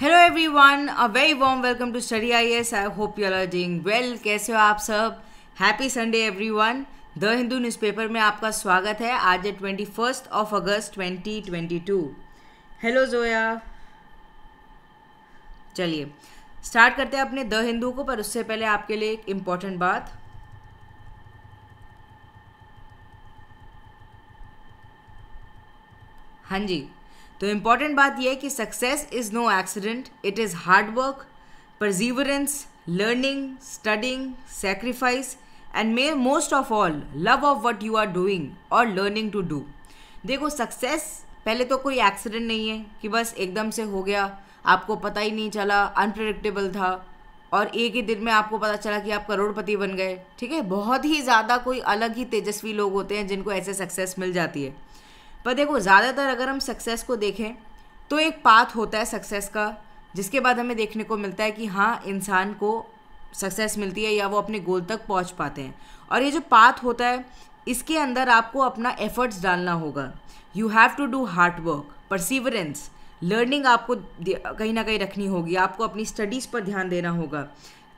Hello everyone a very warm welcome to study I S I hope you are doing well कैसे हो आप सब happy Sunday everyone the Hindu newspaper में आपका स्वागत है आज है twenty first of August twenty twenty two hello Zoya चलिए स्टार्ट करते हैं अपने द हिंदू को पर उससे पहले आपके लिए एक इम्पॉर्टेंट बात हाँ जी तो इम्पॉर्टेंट बात यह है कि success is no accident it is hard work perseverance learning studying sacrifice and may most of all love of what you are doing और लर्निंग टू डू देखो सक्सेस पहले तो कोई एक्सीडेंट नहीं है कि बस एकदम से हो गया आपको पता ही नहीं चला अनप्रडिक्टेबल था और एक ही दिन में आपको पता चला कि आप करोड़पति बन गए ठीक है बहुत ही ज़्यादा कोई अलग ही तेजस्वी लोग होते हैं जिनको ऐसे सक्सेस मिल जाती है पर देखो ज़्यादातर अगर हम सक्सेस को देखें तो एक पाथ होता है सक्सेस का जिसके बाद हमें देखने को मिलता है कि हाँ इंसान को सक्सेस मिलती है या वो अपने गोल तक पहुंच पाते हैं और ये जो पाथ होता है इसके अंदर आपको अपना एफर्ट्स डालना होगा you have to do hard work perseverance learning आपको कहीं ना कहीं रखनी होगी आपको अपनी स्टडीज़ पर ध्यान देना होगा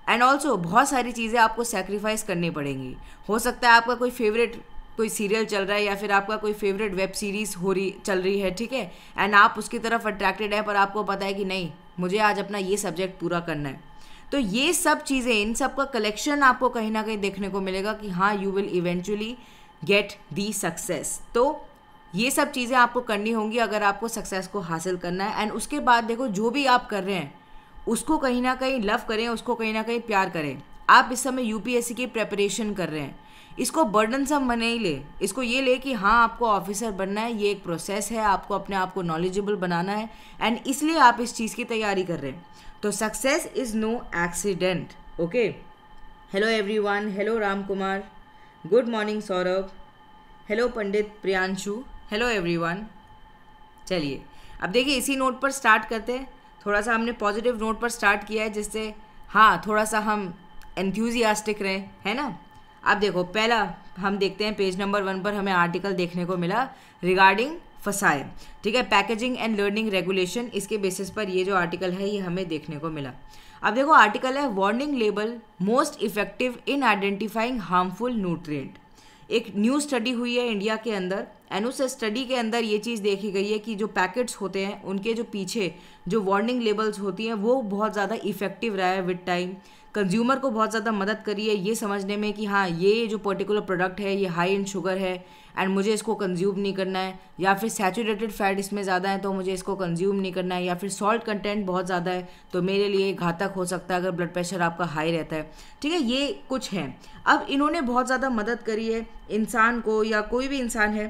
एंड ऑल्सो बहुत सारी चीज़ें आपको सेक्रीफाइस करनी पड़ेंगी हो सकता है आपका कोई फेवरेट कोई सीरियल चल रहा है या फिर आपका कोई फेवरेट वेब सीरीज़ हो रही चल रही है ठीक है एंड आप उसकी तरफ अट्रैक्टेड है पर आपको पता है कि नहीं मुझे आज अपना ये सब्जेक्ट पूरा करना है तो ये सब चीज़ें इन सब का कलेक्शन आपको कहीं ना कहीं देखने को मिलेगा कि हाँ you will eventually get the success तो ये सब चीज़ें आपको करनी होंगी अगर आपको सक्सेस को हासिल करना है एंड उसके बाद देखो जो भी आप कर रहे हैं उसको कहीं ना कहीं लव करें उसको कहीं ना कहीं प्यार करें आप इस समय यूपीएससी की प्रेपरेशन कर रहे हैं इसको बर्डन सब मने ही ले इसको ये ले कि हाँ आपको ऑफिसर बनना है ये एक प्रोसेस है आपको अपने आप को नॉलेजेबल बनाना है एंड इसलिए आप इस चीज़ की तैयारी कर रहे हैं तो success is no accident okay hello everyone hello Ram Kumar good morning Saurabh hello Pandit Priyanshu hello everyone चलिए अब देखिए इसी नोट पर स्टार्ट करते हैं थोड़ा सा हमने पॉजिटिव नोट पर स्टार्ट किया है जिससे हाँ थोड़ा सा हम एंथ्यूजियास्टिक रहें है ना अब देखो पहला हम देखते हैं पेज नंबर वन पर हमें आर्टिकल देखने को मिला रिगार्डिंग फसाए ठीक है पैकेजिंग एंड लर्निंग रेगुलेशन इसके बेसिस पर ये जो आर्टिकल है ये हमें देखने को मिला अब देखो आर्टिकल है warning label most effective in identifying harmful nutrient एक न्यू स्टडी हुई है इंडिया के अंदर एंड उस स्टडी के अंदर ये चीज़ देखी गई है कि जो पैकेट्स होते हैं उनके जो पीछे जो वार्निंग लेबल्स होती हैं वो बहुत ज़्यादा इफेक्टिव रहा है विद टाइम कंज्यूमर को बहुत ज़्यादा मदद करी है ये समझने में कि हाँ ये जो पर्टिकुलर प्रोडक्ट है ये हाई इन शुगर है एंड मुझे इसको कंज्यूम नहीं करना है या फिर सैचुरेटेड फैट इसमें ज़्यादा है तो मुझे इसको कंज्यूम नहीं करना है या फिर सॉल्ट कंटेंट बहुत ज़्यादा है तो मेरे लिए घातक हो सकता है अगर ब्लड प्रेशर आपका हाई रहता है ठीक है ये कुछ है अब इन्होंने बहुत ज़्यादा मदद करी है इंसान को या कोई भी इंसान है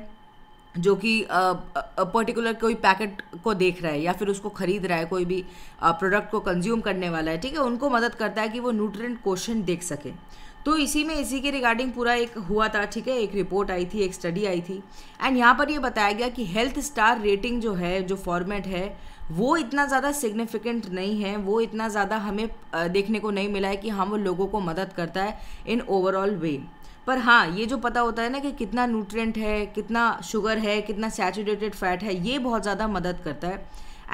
जो कि पर्टिकुलर कोई पैकेट को देख रहा है या फिर उसको खरीद रहा है कोई भी प्रोडक्ट को कंज्यूम करने वाला है ठीक है उनको मदद करता है कि वो न्यूट्रिएंट क्वेश्चन देख सके तो इसी में इसी के रिगार्डिंग पूरा एक हुआ था ठीक है एक रिपोर्ट आई थी एक स्टडी आई थी एंड यहाँ पर ये बताया गया कि हेल्थ स्टार रेटिंग जो है जो फॉर्मेट है वो इतना ज़्यादा सिग्निफिकेंट नहीं है वो इतना ज़्यादा हमें देखने को नहीं मिला है कि हम हाँ, वो लोगों को मदद करता है इन ओवरऑल वे पर हाँ ये जो पता होता है ना कि कितना न्यूट्रिएंट है कितना शुगर है कितना सैचुरेटेड फैट है ये बहुत ज़्यादा मदद करता है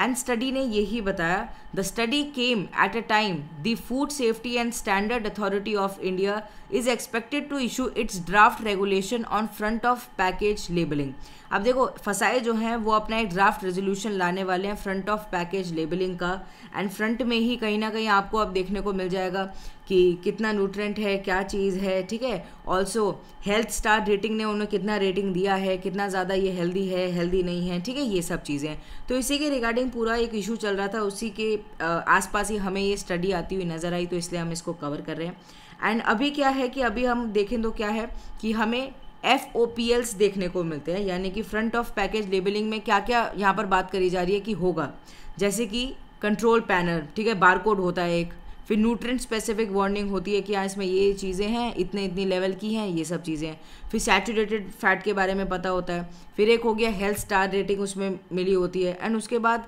एंड स्टडी ने यही बताया the study came at a time the food safety and standard authority of India is expected to issue its draft regulation on front of package labelling अब देखो फसाए जो हैं वो अपना एक ड्राफ्ट रेजोल्यूशन लाने वाले हैं फ्रंट ऑफ पैकेज लेबलिंग का एंड फ्रंट में ही कहीं ना कहीं आपको अब देखने को मिल जाएगा कि कितना न्यूट्रेंट है क्या चीज़ है ठीक है ऑल्सो हेल्थ स्टार रेटिंग ने उन्हें कितना रेटिंग दिया है कितना ज़्यादा ये हेल्दी है हेल्दी नहीं है ठीक है ये सब चीज़ें तो इसी के रिगार्डिंग पूरा एक इशू चल रहा था उसी के आसपास ही हमें ये स्टडी आती हुई नज़र आई तो इसलिए हम इसको कवर कर रहे हैं एंड अभी क्या है कि अभी हम देखें तो क्या है कि हमें एफ ओ पी एल्स देखने को मिलते हैं यानी कि फ्रंट ऑफ पैकेज लेबलिंग में क्या क्या यहाँ पर बात करी जा रही है कि होगा जैसे कि कंट्रोल पैनल ठीक है बारकोड होता है एक फिर न्यूट्रेंट स्पेसिफिक वार्निंग होती है कि हाँ इसमें ये चीज़ें हैं इतने इतनी लेवल की हैं ये सब चीज़ें हैं फिर सैचुरेटेड फैट के बारे में पता होता है फिर एक हो गया हेल्थ स्टार रेटिंग उसमें मिली होती है एंड उसके बाद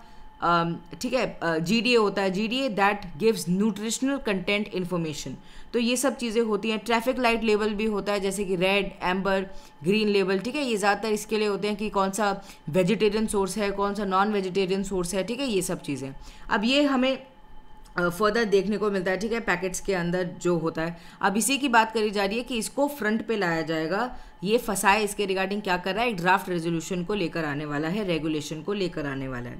ठीक है जी डी ए होता है G D A that gives nutritional content information तो ये सब चीज़ें होती हैं ट्रैफिक लाइट लेवल भी होता है जैसे कि रेड एम्बर ग्रीन लेवल ठीक है ये ज़्यादातर इसके लिए होते हैं कि कौन सा वेजिटेरियन सोर्स है कौन सा नॉन वेजिटेरियन सोर्स है ठीक है ये सब चीज़ें अब ये हमें फर्दर देखने को मिलता है ठीक है पैकेट्स के अंदर जो होता है अब इसी की बात करी जा रही है कि इसको फ्रंट पे लाया जाएगा ये फसाए इसके रिगार्डिंग क्या कर रहा है एक ड्राफ्ट रेजोल्यूशन को लेकर आने वाला है रेगुलेशन को लेकर आने वाला है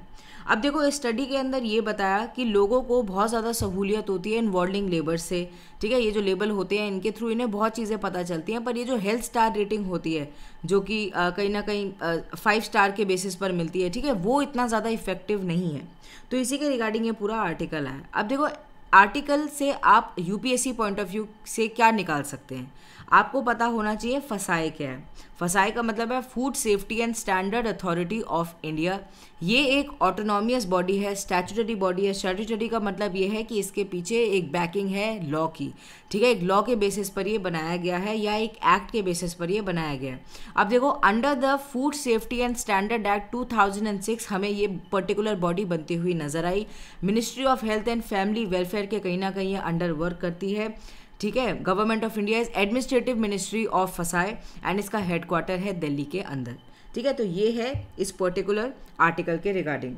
अब देखो इस स्टडी के अंदर ये बताया कि लोगों को बहुत ज़्यादा सहूलियत होती है इन वर्ल्डिंग लेबर से ठीक है ये जो लेबल होते हैं इनके थ्रू इन्हें बहुत चीज़ें पता चलती हैं पर ये जो हेल्थ स्टार रेटिंग होती है जो कि कहीं ना कहीं फाइव स्टार के बेसिस पर मिलती है ठीक है वो इतना ज़्यादा इफेक्टिव नहीं है तो इसी के रिगार्डिंग ये पूरा आर्टिकल आया अब देखो आर्टिकल से आप यूपीएससी पॉइंट ऑफ व्यू से क्या निकाल सकते हैं आपको पता होना चाहिए फसाए क्या है फसाए का मतलब है food safety and standard authority of India ये एक ऑटोनॉमियस बॉडी है स्टैचुटरी बॉडी है स्टैचुटरी का मतलब ये है कि इसके पीछे एक बैकिंग है लॉ की ठीक है एक लॉ के बेसिस पर ये बनाया गया है या एक एक्ट के बेसिस पर ये बनाया गया है अब देखो under the food safety and standard act 2006 हमें ये पर्टिकुलर बॉडी बनती हुई नजर आई ministry of health and family welfare के कहीं ना कहीं ये अंडर वर्क करती है ठीक है government of India is administrative ministry of FSSAI and इसका हेडक्वार्टर है दिल्ली के अंदर ठीक है तो ये है इस पर्टिकुलर आर्टिकल के regarding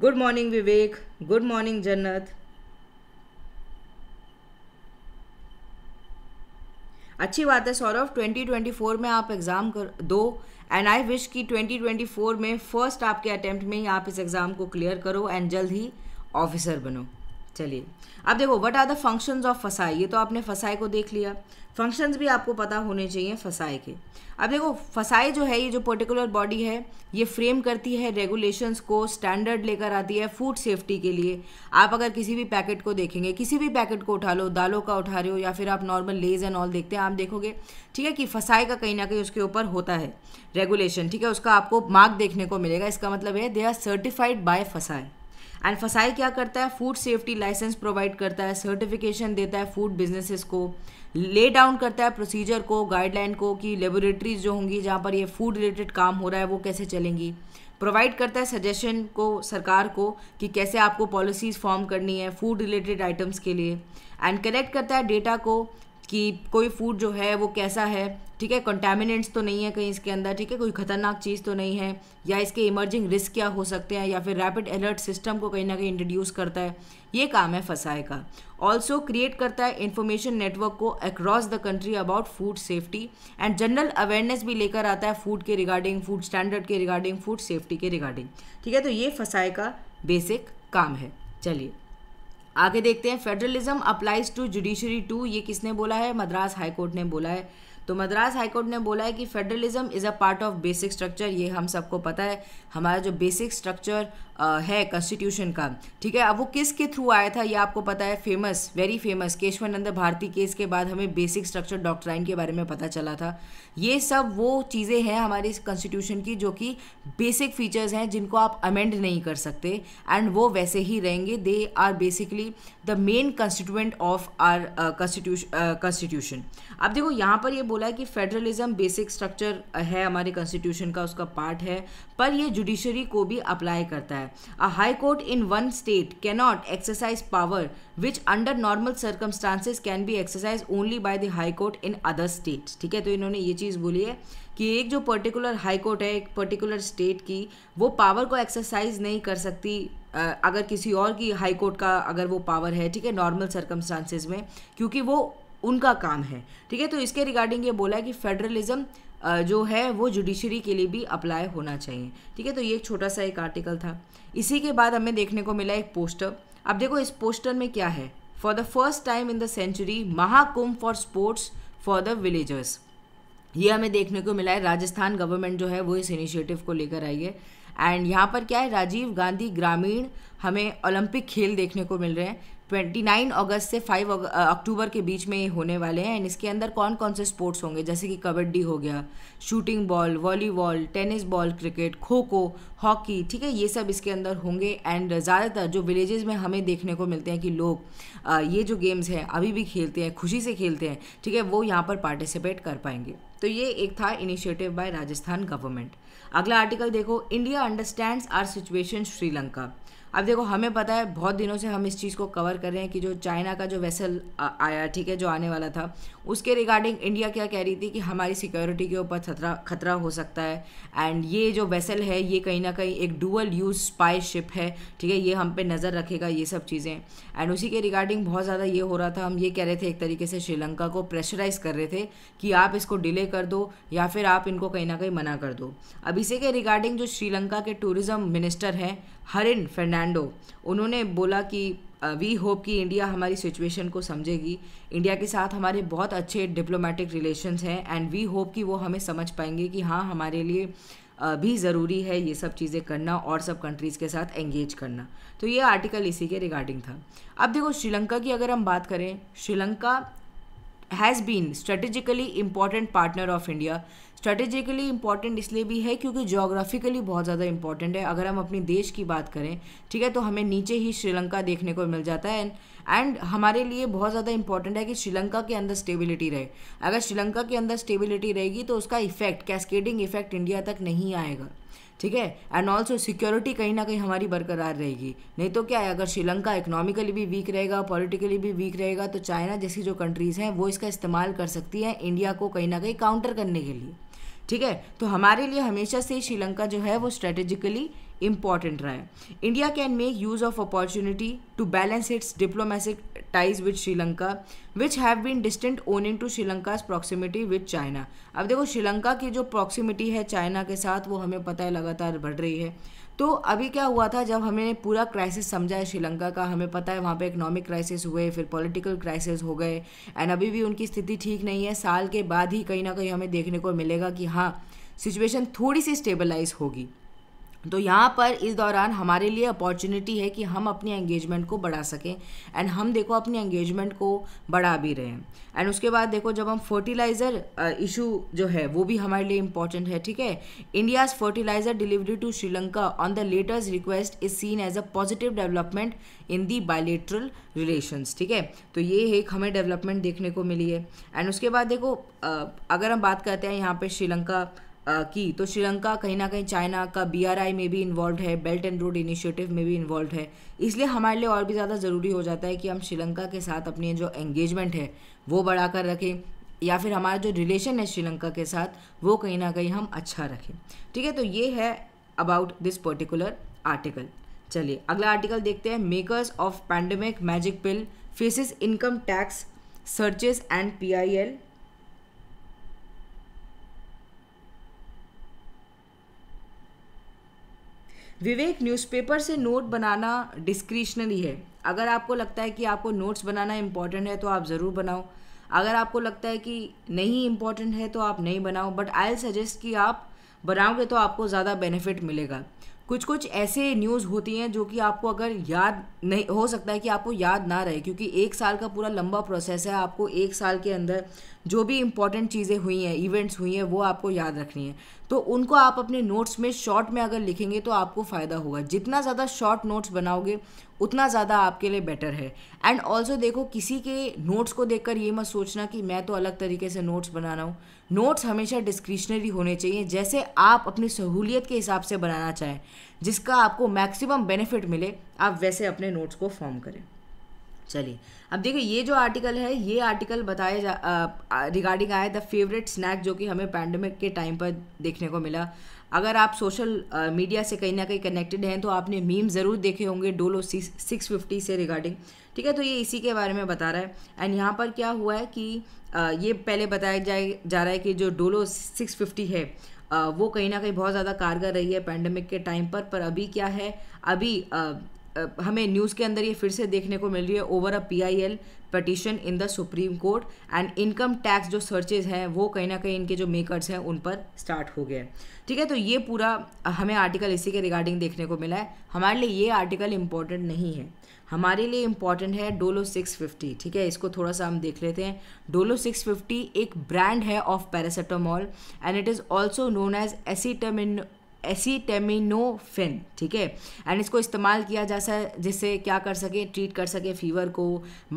good morning Vivek good morning Jannat अच्छी बात है सौरभ 2024 में आप एग्ज़ाम कर दो एंड आई विश कि 2024 में फर्स्ट आपके अटेम्प्ट में ही आप इस एग्ज़ाम को क्लियर करो एंड जल्द ही ऑफिसर बनो चलिए अब देखो what are the functions of FSSAI ये तो आपने फसाई को देख लिया फंक्शंस भी आपको पता होने चाहिए फसाई के अब देखो फसाई जो है ये जो पर्टिकुलर बॉडी है ये फ्रेम करती है रेगुलेशंस को स्टैंडर्ड लेकर आती है फूड सेफ्टी के लिए आप अगर किसी भी पैकेट को देखेंगे किसी भी पैकेट को उठा लो दालों का उठा रहे हो या फिर आप नॉर्मल लेज एंड ऑल देखते हैं आप देखोगे ठीक है कि फसाई का कहीं ना कहीं उसके ऊपर होता है रेगुलेशन ठीक है उसका आपको मार्क देखने को मिलेगा इसका मतलब है they are certified by FSSAI and FSSAI क्या करता है फूड सेफ्टी लाइसेंस प्रोवाइड करता है सर्टिफिकेशन देता है फूड बिजनेसेस को ले डाउन करता है प्रोसीजर को गाइडलाइन को कि लेबोरेटरीज जो होंगी जहाँ पर ये फूड रिलेटेड काम हो रहा है वो कैसे चलेंगी प्रोवाइड करता है सजेशन को सरकार को कि कैसे आपको पॉलिसीज़ फॉर्म करनी है फूड रिलेटेड आइटम्स के लिए एंड कलेक्ट करता है डेटा को कि कोई फूड जो है वो कैसा है ठीक है कंटेमिनेंट्स तो नहीं है कहीं इसके अंदर ठीक है कोई खतरनाक चीज़ तो नहीं है या इसके इमर्जिंग रिस्क क्या हो सकते हैं या फिर रैपिड अलर्ट सिस्टम को कहीं ना कहीं इंट्रोड्यूस करता है ये काम है फसाए का ऑल्सो क्रिएट करता है इन्फॉर्मेशन नेटवर्क को across the country about food safety and general awareness भी लेकर आता है फूड के रिगार्डिंग फूड स्टैंडर्ड के रिगार्डिंग फूड सेफ्टी के रिगार्डिंग ठीक है तो ये फसाए का बेसिक काम है चलिए आगे देखते हैं federalism applies to judiciary too ये किसने बोला है मद्रास हाईकोर्ट ने बोला है तो मद्रास हाईकोर्ट ने बोला है कि federalism is a part of basic structure ये हम सबको पता है हमारा जो बेसिक स्ट्रक्चर है कॉन्स्टिट्यूशन का ठीक है अब वो किस के थ्रू आया था ये आपको पता है famous very famous Kesavananda Bharati case के बाद हमें बेसिक स्ट्रक्चर डॉक्ट्राइन के बारे में पता चला था ये सब वो चीज़ें हैं हमारे कॉन्स्टिट्यूशन की जो कि बेसिक फीचर्स हैं जिनको आप अमेंड नहीं कर सकते एंड वो वैसे ही रहेंगे they are basically the main constituent of our constitution अब देखो यहाँ पर ये बोला है कि फेडरलिज्म बेसिक स्ट्रक्चर है हमारे कॉन्स्टिट्यूशन का उसका पार्ट है पर ये जुडिशरी को भी अप्लाई करता है a high court in one state can not exercise power which under normal circumstances can be exercise only by the high court in other state ठीक है तो इन्होंने ये चीज़ बोली है कि एक जो पर्टिकुलर हाई कोर्ट है एक पर्टिकुलर स्टेट की वो पावर को एक्सरसाइज नहीं कर सकती आ, अगर किसी और की हाई कोर्ट का अगर वो पावर है ठीक है नॉर्मल सर्कमस्टांसेज में क्योंकि वो उनका काम है ठीक है तो इसके रिगार्डिंग ये बोला है कि फेडरलिज्म जो है वो जुडिशरी के लिए भी अप्लाई होना चाहिए ठीक है तो ये एक छोटा सा एक आर्टिकल था इसी के बाद हमें देखने को मिला एक पोस्टर अब देखो इस पोस्टर में क्या है for the first time in the century Mahakumbh for sports for the villagers ये हमें देखने को मिला है राजस्थान गवर्नमेंट जो है वो इस इनिशिएटिव को लेकर आई है एंड यहाँ पर क्या है राजीव गांधी ग्रामीण हमें ओलंपिक खेल देखने को मिल रहे हैं 29 अगस्त से 5 अक्टूबर के बीच में होने वाले हैं एंड इसके अंदर कौन कौन से स्पोर्ट्स होंगे जैसे कि कबड्डी हो गया shooting ball volleyball tennis ball cricket kho kho hockey ठीक है ये सब इसके अंदर होंगे एंड ज़्यादातर जो विलेजेस में हमें देखने को मिलते हैं कि लोग ये जो गेम्स हैं अभी भी खेलते हैं खुशी से खेलते हैं ठीक है वो यहाँ पर पार्टिसिपेट कर पाएंगे तो ये एक था इनिशिएटिव बाय राजस्थान गवर्नमेंट अगला आर्टिकल देखो India understands our situation Sri Lanka अब देखो हमें पता है बहुत दिनों से हम इस चीज़ को कवर कर रहे हैं कि जो चाइना का जो वेसल आया ठीक है जो आने वाला था उसके रिगार्डिंग इंडिया क्या कह रही थी कि हमारी सिक्योरिटी के ऊपर खतरा खतरा हो सकता है एंड ये जो वेसल है ये कहीं ना कहीं एक डुअल यूज़ स्पाई शिप है ठीक है ये हम पे नज़र रखेगा ये सब चीज़ें एंड उसी के रिगार्डिंग बहुत ज़्यादा ये हो रहा था हम ये कह रहे थे एक तरीके से श्रीलंका को प्रेशराइज कर रहे थे कि आप इसको डिले कर दो या फिर आप इनको कहीं ना कहीं मना कर दो अब इसी के रिगार्डिंग जो श्रीलंका के टूरिज़म मिनिस्टर हैं हरिन फर्नांडो उन्होंने बोला कि वी होप कि इंडिया हमारी सिचुएशन को समझेगी इंडिया के साथ हमारे बहुत अच्छे डिप्लोमेटिक रिलेशंस हैं एंड वी होप कि वो हमें समझ पाएंगे कि हाँ हमारे लिए भी ज़रूरी है ये सब चीज़ें करना और सब कंट्रीज़ के साथ एंगेज करना तो ये आर्टिकल इसी के रिगार्डिंग था अब देखो श्रीलंका की अगर हम बात करें Sri Lanka has been strategically important partner of India strategically important इसलिए भी है क्योंकि जोग्राफिकली बहुत ज़्यादा इंपॉर्टेंट है अगर हम अपने देश की बात करें ठीक है तो हमें नीचे ही श्रीलंका देखने को मिल जाता है एंड हमारे लिए बहुत ज़्यादा इंपॉर्टेंट है कि श्रीलंका के अंदर स्टेबिलिटी रहे अगर श्रीलंका के अंदर स्टेबिलिटी रहेगी तो उसका इफेक्ट कैस्केडिंग इफेक्ट इंडिया तक नहीं आएगा ठीक है एंड ऑल्सो सिक्योरिटी कहीं ना कहीं हमारी बरकरार रहेगी नहीं तो क्या है अगर श्रीलंका इकोनॉमिकली भी वीक रहेगा पॉलिटिकली भी वीक रहेगा तो चाइना जैसी जो कंट्रीज़ हैं वो इसका इस्तेमाल कर सकती हैं इंडिया को कहीं ना कहीं काउंटर करने के लिए ठीक है तो हमारे लिए हमेशा से श्रीलंका जो है वो स्ट्रेटेजिकली इम्पॉर्टेंट रहा है India can make use of opportunity to balance its diplomatic ties with Sri Lanka which have been distant owing to Sri Lanka proximity with China अब देखो श्रीलंका की जो प्रॉक्सिमिटी है चाइना के साथ वो हमें पता है लगातार बढ़ रही है तो अभी क्या हुआ था जब हमने पूरा क्राइसिस समझा है श्रीलंका का हमें पता है वहाँ पे इकोनॉमिक क्राइसिस हुए फिर पॉलिटिकल क्राइसिस हो गए एंड अभी भी उनकी स्थिति ठीक नहीं है साल के बाद ही कहीं ना कहीं हमें देखने को मिलेगा कि हाँ सिचुएशन थोड़ी सी स्टेबलाइज होगी तो यहाँ पर इस दौरान हमारे लिए अपॉर्चुनिटी है कि हम अपनी एंगेजमेंट को बढ़ा सकें एंड हम देखो अपनी एंगेजमेंट को बढ़ा भी रहे हैं एंड उसके बाद देखो जब हम फर्टिलाइज़र इशू जो है वो भी हमारे लिए इंपॉर्टेंट है ठीक है India's fertiliser delivery to Sri Lanka on the latest request is seen as a positive development in the bilateral relations ठीक है तो ये एक हमें डेवलपमेंट देखने को मिली है एंड उसके बाद देखो अगर हम बात करते हैं यहाँ पर श्रीलंका की तो श्रीलंका कहीं ना कहीं चाइना का बीआरआई में भी इन्वॉल्व है बेल्ट एंड रोड इनिशिएटिव में भी इन्वॉल्व है इसलिए हमारे लिए और भी ज़्यादा ज़रूरी हो जाता है कि हम श्रीलंका के साथ अपनी जो एंगेजमेंट है वो बढ़ाकर रखें या फिर हमारा जो रिलेशन है श्रीलंका के साथ वो कहीं ना कहीं हम अच्छा रखें ठीक है तो ये है अबाउट दिस पर्टिकुलर आर्टिकल चलिए अगला आर्टिकल देखते हैं makers of pandemic magic pill faces income tax searches and P I L Vivek newspaper से नोट बनाना डिस्क्रिशनरी है अगर आपको लगता है कि आपको नोट्स बनाना इम्पॉर्टेंट है तो आप ज़रूर बनाओ अगर आपको लगता है कि नहीं इम्पॉर्टेंट है तो आप नहीं बनाओ बट आई सजेस्ट कि आप बनाओगे तो आपको ज़्यादा बेनिफिट मिलेगा कुछ कुछ ऐसे न्यूज़ होती हैं जो कि आपको अगर याद नहीं हो सकता है कि आपको याद ना रहे क्योंकि एक साल का पूरा लंबा प्रोसेस है आपको एक साल के अंदर जो भी इंपॉर्टेंट चीज़ें हुई हैं इवेंट्स हुई हैं वो आपको याद रखनी है तो उनको आप अपने नोट्स में शॉर्ट में अगर लिखेंगे तो आपको फ़ायदा होगा जितना ज़्यादा शॉर्ट नोट्स बनाओगे उतना ज़्यादा आपके लिए बेटर है एंड ऑल्सो देखो किसी के नोट्स को देखकर ये मत सोचना कि मैं तो अलग तरीके से नोट्स बना रहा हूँ नोट्स हमेशा डिस्क्रिशनरी होने चाहिए जैसे आप अपनी सहूलियत के हिसाब से बनाना चाहें जिसका आपको मैक्सिमम बेनिफिट मिले आप वैसे अपने नोट्स को फॉर्म करें चलिए अब देखिए ये जो आर्टिकल है ये आर्टिकल बताया जा रिगार्डिंग आया द फेवरेट स्नैक जो कि हमें पैंडमिक के टाइम पर देखने को मिला अगर आप सोशल मीडिया से कहीं ना कहीं कनेक्टेड हैं तो आपने मीम ज़रूर देखे होंगे डोलो सिक्स फिफ्टी से रिगार्डिंग ठीक है तो ये इसी के बारे में बता रहा है एंड यहाँ पर क्या हुआ है कि ये पहले बताया जाए जा रहा है कि जो डोलो 650 है वो कहीं ना कहीं बहुत ज़्यादा कारगर रही है पैंडमिक के टाइम पर पर अभी क्या है अभी हमें न्यूज़ के अंदर ये फिर से देखने को मिल रही है over a P I L petition in the supreme court and income tax जो सर्चेज हैं वो कहीं ना कहीं इनके जो मेकर्स हैं उन पर स्टार्ट हो गए ठीक है तो ये पूरा हमें आर्टिकल इसी के रिगार्डिंग देखने को मिला है हमारे लिए ये आर्टिकल इम्पोर्टेंट नहीं है हमारे लिए इम्पॉर्टेंट है डोलो 650 ठीक है इसको थोड़ा सा हम देख लेते हैं डोलो 650 एक ब्रांड है of paracetamol and it is also known as acetamin acetaminophen ठीक है एंड इसको इस्तेमाल किया जा सके जिससे क्या कर सके ट्रीट कर सके फीवर को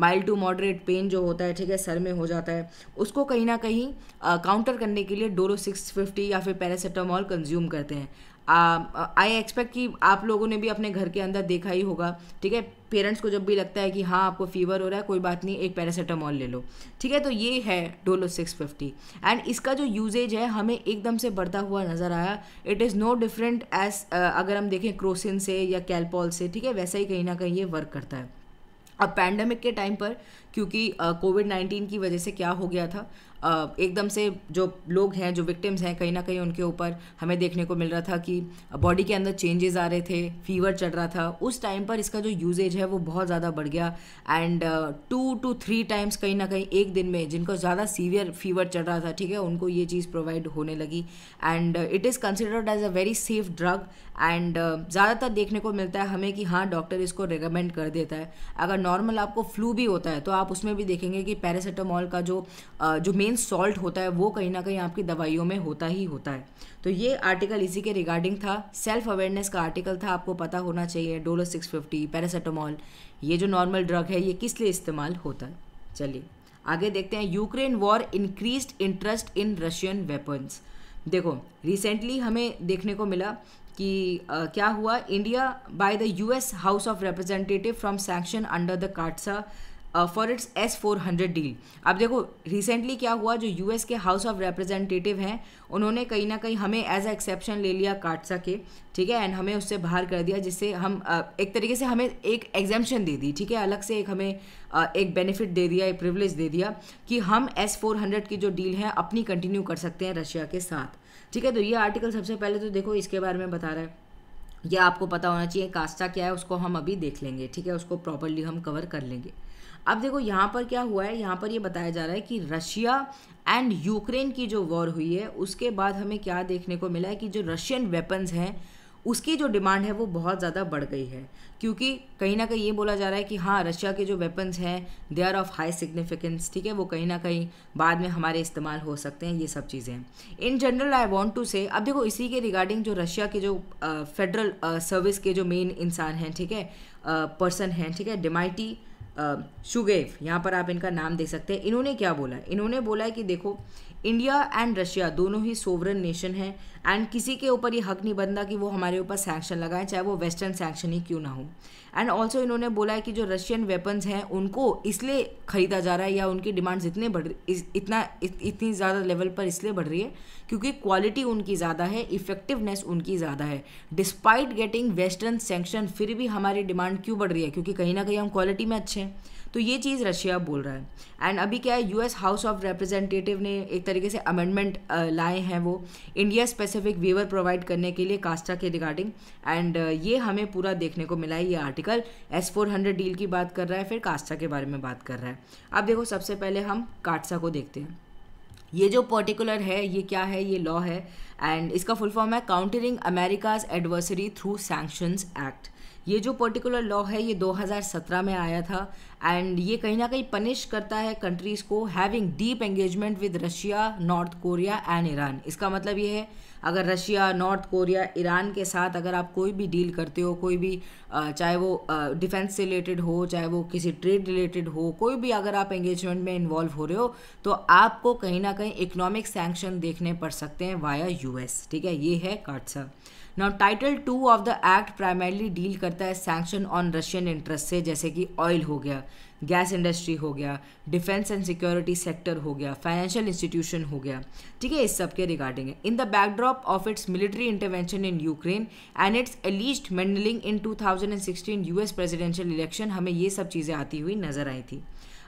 माइल्ड टू मॉडरेट पेन जो होता है ठीक है सर में हो जाता है उसको कहीं ना कहीं काउंटर करने के लिए डोलो 650 या फिर पैरासीटामॉल कंज्यूम करते हैं आई um, एक्सपेक्ट कि आप लोगों ने भी अपने घर के अंदर देखा ही होगा ठीक है पेरेंट्स को जब भी लगता है कि हाँ आपको फीवर हो रहा है कोई बात नहीं एक पैरासीटामॉल ले लो ठीक है तो ये है डोलो सिक्स फिफ्टी एंड इसका जो यूजेज है हमें एकदम से बढ़ता हुआ नज़र आया it is no different as अगर हम देखें क्रोसिन से या कैलपॉल से ठीक है वैसा ही कहीं ना कहीं ये वर्क करता है अब पैंडमिक के टाइम पर क्योंकि कोविड uh, नाइन्टीन की वजह से क्या हो गया था एकदम से जो लोग हैं जो विक्टिम्स हैं कहीं ना कहीं उनके ऊपर हमें देखने को मिल रहा था कि बॉडी के अंदर चेंजेस आ रहे थे फीवर चढ़ रहा था उस टाइम पर इसका जो यूजेज है वो बहुत ज़्यादा बढ़ गया and two to three times कहीं ना कहीं एक दिन में जिनको ज़्यादा सीवियर फीवर चढ़ रहा था ठीक है उनको ये चीज़ प्रोवाइड होने लगी and it is considered as a very safe drug and ज़्यादातर देखने को मिलता है हमें कि हाँ डॉक्टर इसको रिकमेंड कर देता है अगर नॉर्मल आपको फ्लू भी होता है तो आप उसमें भी देखेंगे कि पैरासीटामॉल का जो जो मेन विटामिन सॉल्ट होता है वो कहीं ना कहीं आपकी दवाइयों में होता ही होता है तो ये आर्टिकल इसी के रिगार्डिंग था सेल्फ अवेयरनेस का आर्टिकल था आपको पता होना चाहिए डोलो सिक्स फिफ्टी पैरासीटामॉल ये जो नॉर्मल ड्रग है ये किस लिए इस्तेमाल होता है चलिए आगे देखते हैं Ukraine war increase interest in Russian weapons देखो रिसेंटली हमें देखने को मिला कि आ, क्या हुआ India by the US House of Representative from sanction under the CAATSA for its S four hundred deal अब देखो रिसेंटली क्या हुआ जो यूएस के हाउस ऑफ रिप्रेजेंटेटिव हैं उन्होंने कहीं ना कहीं हमें एज अ एक्सेप्शन ले लिया काटसा के ठीक है एंड हमें उससे बाहर कर दिया जिससे हम uh, एक तरीके से हमें एक एग्जामेशन दे दी ठीक है अलग से एक हमें uh, एक बेनिफिट दे दिया एक प्रिवलेज दे दिया कि हम एस फोर हंड्रेड की जो डील है अपनी कंटिन्यू कर सकते हैं रशिया के साथ ठीक है तो ये आर्टिकल सबसे पहले तो देखो इसके बारे में बता रहा है यह आपको पता होना चाहिए कास्टा क्या है उसको हम अभी देख लेंगे ठीक है उसको प्रॉपरली हम कवर कर लेंगे अब देखो यहाँ पर क्या हुआ है यहाँ पर ये यह बताया जा रहा है कि रशिया एंड यूक्रेन की जो वॉर हुई है उसके बाद हमें क्या देखने को मिला है कि जो रशियन वेपन्स हैं उसकी जो डिमांड है वो बहुत ज़्यादा बढ़ गई है क्योंकि कहीं ना कहीं ये बोला जा रहा है कि हाँ रशिया के जो वेपन्स हैं they are of high significance ठीक है वो कहीं ना कहीं बाद में हमारे इस्तेमाल हो सकते हैं ये सब चीज़ें in general I want to say अब देखो इसी के रिगार्डिंग जो रशिया के जो फेडरल सर्विस के जो मेन इंसान हैं ठीक है पर्सन हैं ठीक है डिमाइटी शुगेव यहाँ पर आप इनका नाम देख सकते हैं इन्होंने क्या बोला इन्होंने बोला है कि देखो इंडिया एंड रशिया दोनों ही सोवरन नेशन हैं एंड किसी के ऊपर ये हक नहीं बनता कि वो हमारे ऊपर सैंक्शन लगाएं चाहे वो वेस्टर्न सैंक्शन ही क्यों ना हो एंड ऑल्सो इन्होंने बोला है कि जो रशियन वेपन्स हैं उनको इसलिए ख़रीदा जा रहा है या उनकी डिमांड्स इतने बढ़ इस, इतना इत, इतनी ज़्यादा लेवल पर इसलिए बढ़ रही है क्योंकि क्वालिटी उनकी ज़्यादा है इफेक्टिवनेस उनकी ज़्यादा है डिस्पाइट गेटिंग वेस्टर्न सैंक्शन फिर भी हमारी डिमांड क्यों बढ़ रही है क्योंकि कहीं ना कहीं हम क्वालिटी में अच्छे हैं तो ये चीज़ रशिया बोल रहा है एंड अभी क्या है यूएस हाउस ऑफ रिप्रेजेंटेटिव ने एक तरीके से अमेंडमेंट लाए हैं वो इंडिया स्पेसिफिक वीवर प्रोवाइड करने के लिए कास्टा के रिगार्डिंग एंड ये हमें पूरा देखने को मिला है ये article S four hundred deal की बात कर रहा है फिर कास्टा के बारे में बात कर रहा है अब देखो सबसे पहले हम काटसा को देखते हैं ये जो पर्टिकुलर है ये क्या है ये लॉ है एंड इसका फुल फॉर्म है countering America's adversary through sanctions act ये जो पर्टिकुलर लॉ है ये 2017 में आया था एंड ये कहीं ना कहीं पनिश करता है कंट्रीज़ को having deep engagement with Russia North Korea and Iran इसका मतलब ये है अगर रशिया नॉर्थ कोरिया ईरान के साथ अगर आप कोई भी डील करते हो कोई भी चाहे वो डिफेंस से रिलेटेड हो चाहे वो किसी ट्रेड रिलेटेड हो कोई भी अगर आप एंगेजमेंट में इन्वॉल्व हो रहे हो तो आपको कहीं ना कहीं इकोनॉमिक सैंक्शन देखने पड़ सकते हैं वाया यूएस ठीक है ये है CAATSA now title two of the act primarily deal करता है सैंक्शन ऑन रशियन इंटरेस्ट से जैसे कि ऑयल हो गया गैस इंडस्ट्री हो गया डिफेंस एंड सिक्योरिटी सेक्टर हो गया फाइनेंशियल इंस्टीट्यूशन हो गया ठीक है इस सब के रिगार्डिंग है in the backdrop of its military intervention in Ukraine and its alleged meddling in two thousand and sixteen U S presidential election हमें ये सब चीज़ें आती हुई नजर आई थी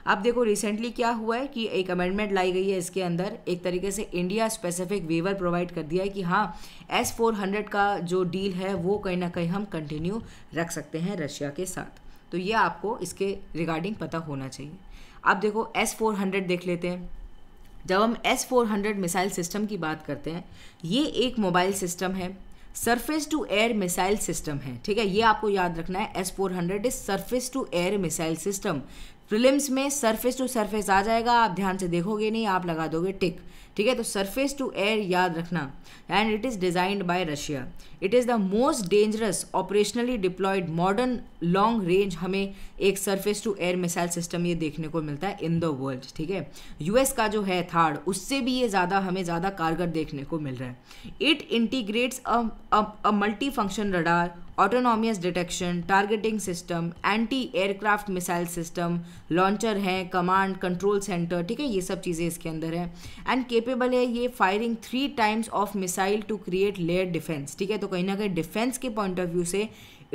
अब देखो रिसेंटली क्या हुआ है कि एक अमेंडमेंट लाई गई है इसके अंदर एक तरीके से इंडिया स्पेसिफिक वेवर प्रोवाइड कर दिया है कि हाँ एस फोर हंड्रेड का जो डील है वो कहीं ना कहीं हम कंटिन्यू रख सकते हैं रशिया के साथ तो ये आपको इसके रिगार्डिंग पता होना चाहिए अब देखो एस फोर हंड्रेड देख लेते हैं जब हम S four hundred missile system की बात करते हैं ये एक मोबाइल सिस्टम है surface to air missile system है ठीक है ये आपको याद रखना है S four hundred is surface to air missile system prelims में सरफेस टू सरफेस आ जाएगा आप ध्यान से देखोगे नहीं आप लगा दोगे टिक ठीक है तो सरफेस टू एयर याद रखना and it is designed by Russia it is the most dangerous operationally deployed modern long range हमें एक surface to air missile system ये देखने को मिलता है इन द वर्ल्ड ठीक है यूएस का जो है थार्ड उससे भी ये ज़्यादा हमें ज़्यादा कारगर देखने को मिल रहा है it integrates a multi function radar autonomous detection targeting system anti aircraft missile system launcher हैं कमांड कंट्रोल सेंटर ठीक है ये सब चीज़ें इसके अंदर हैं एंड के केपेबल है ये firing three times of missile to create layer defence ठीक है तो कहीं ना कहीं डिफेंस के पॉइंट ऑफ व्यू से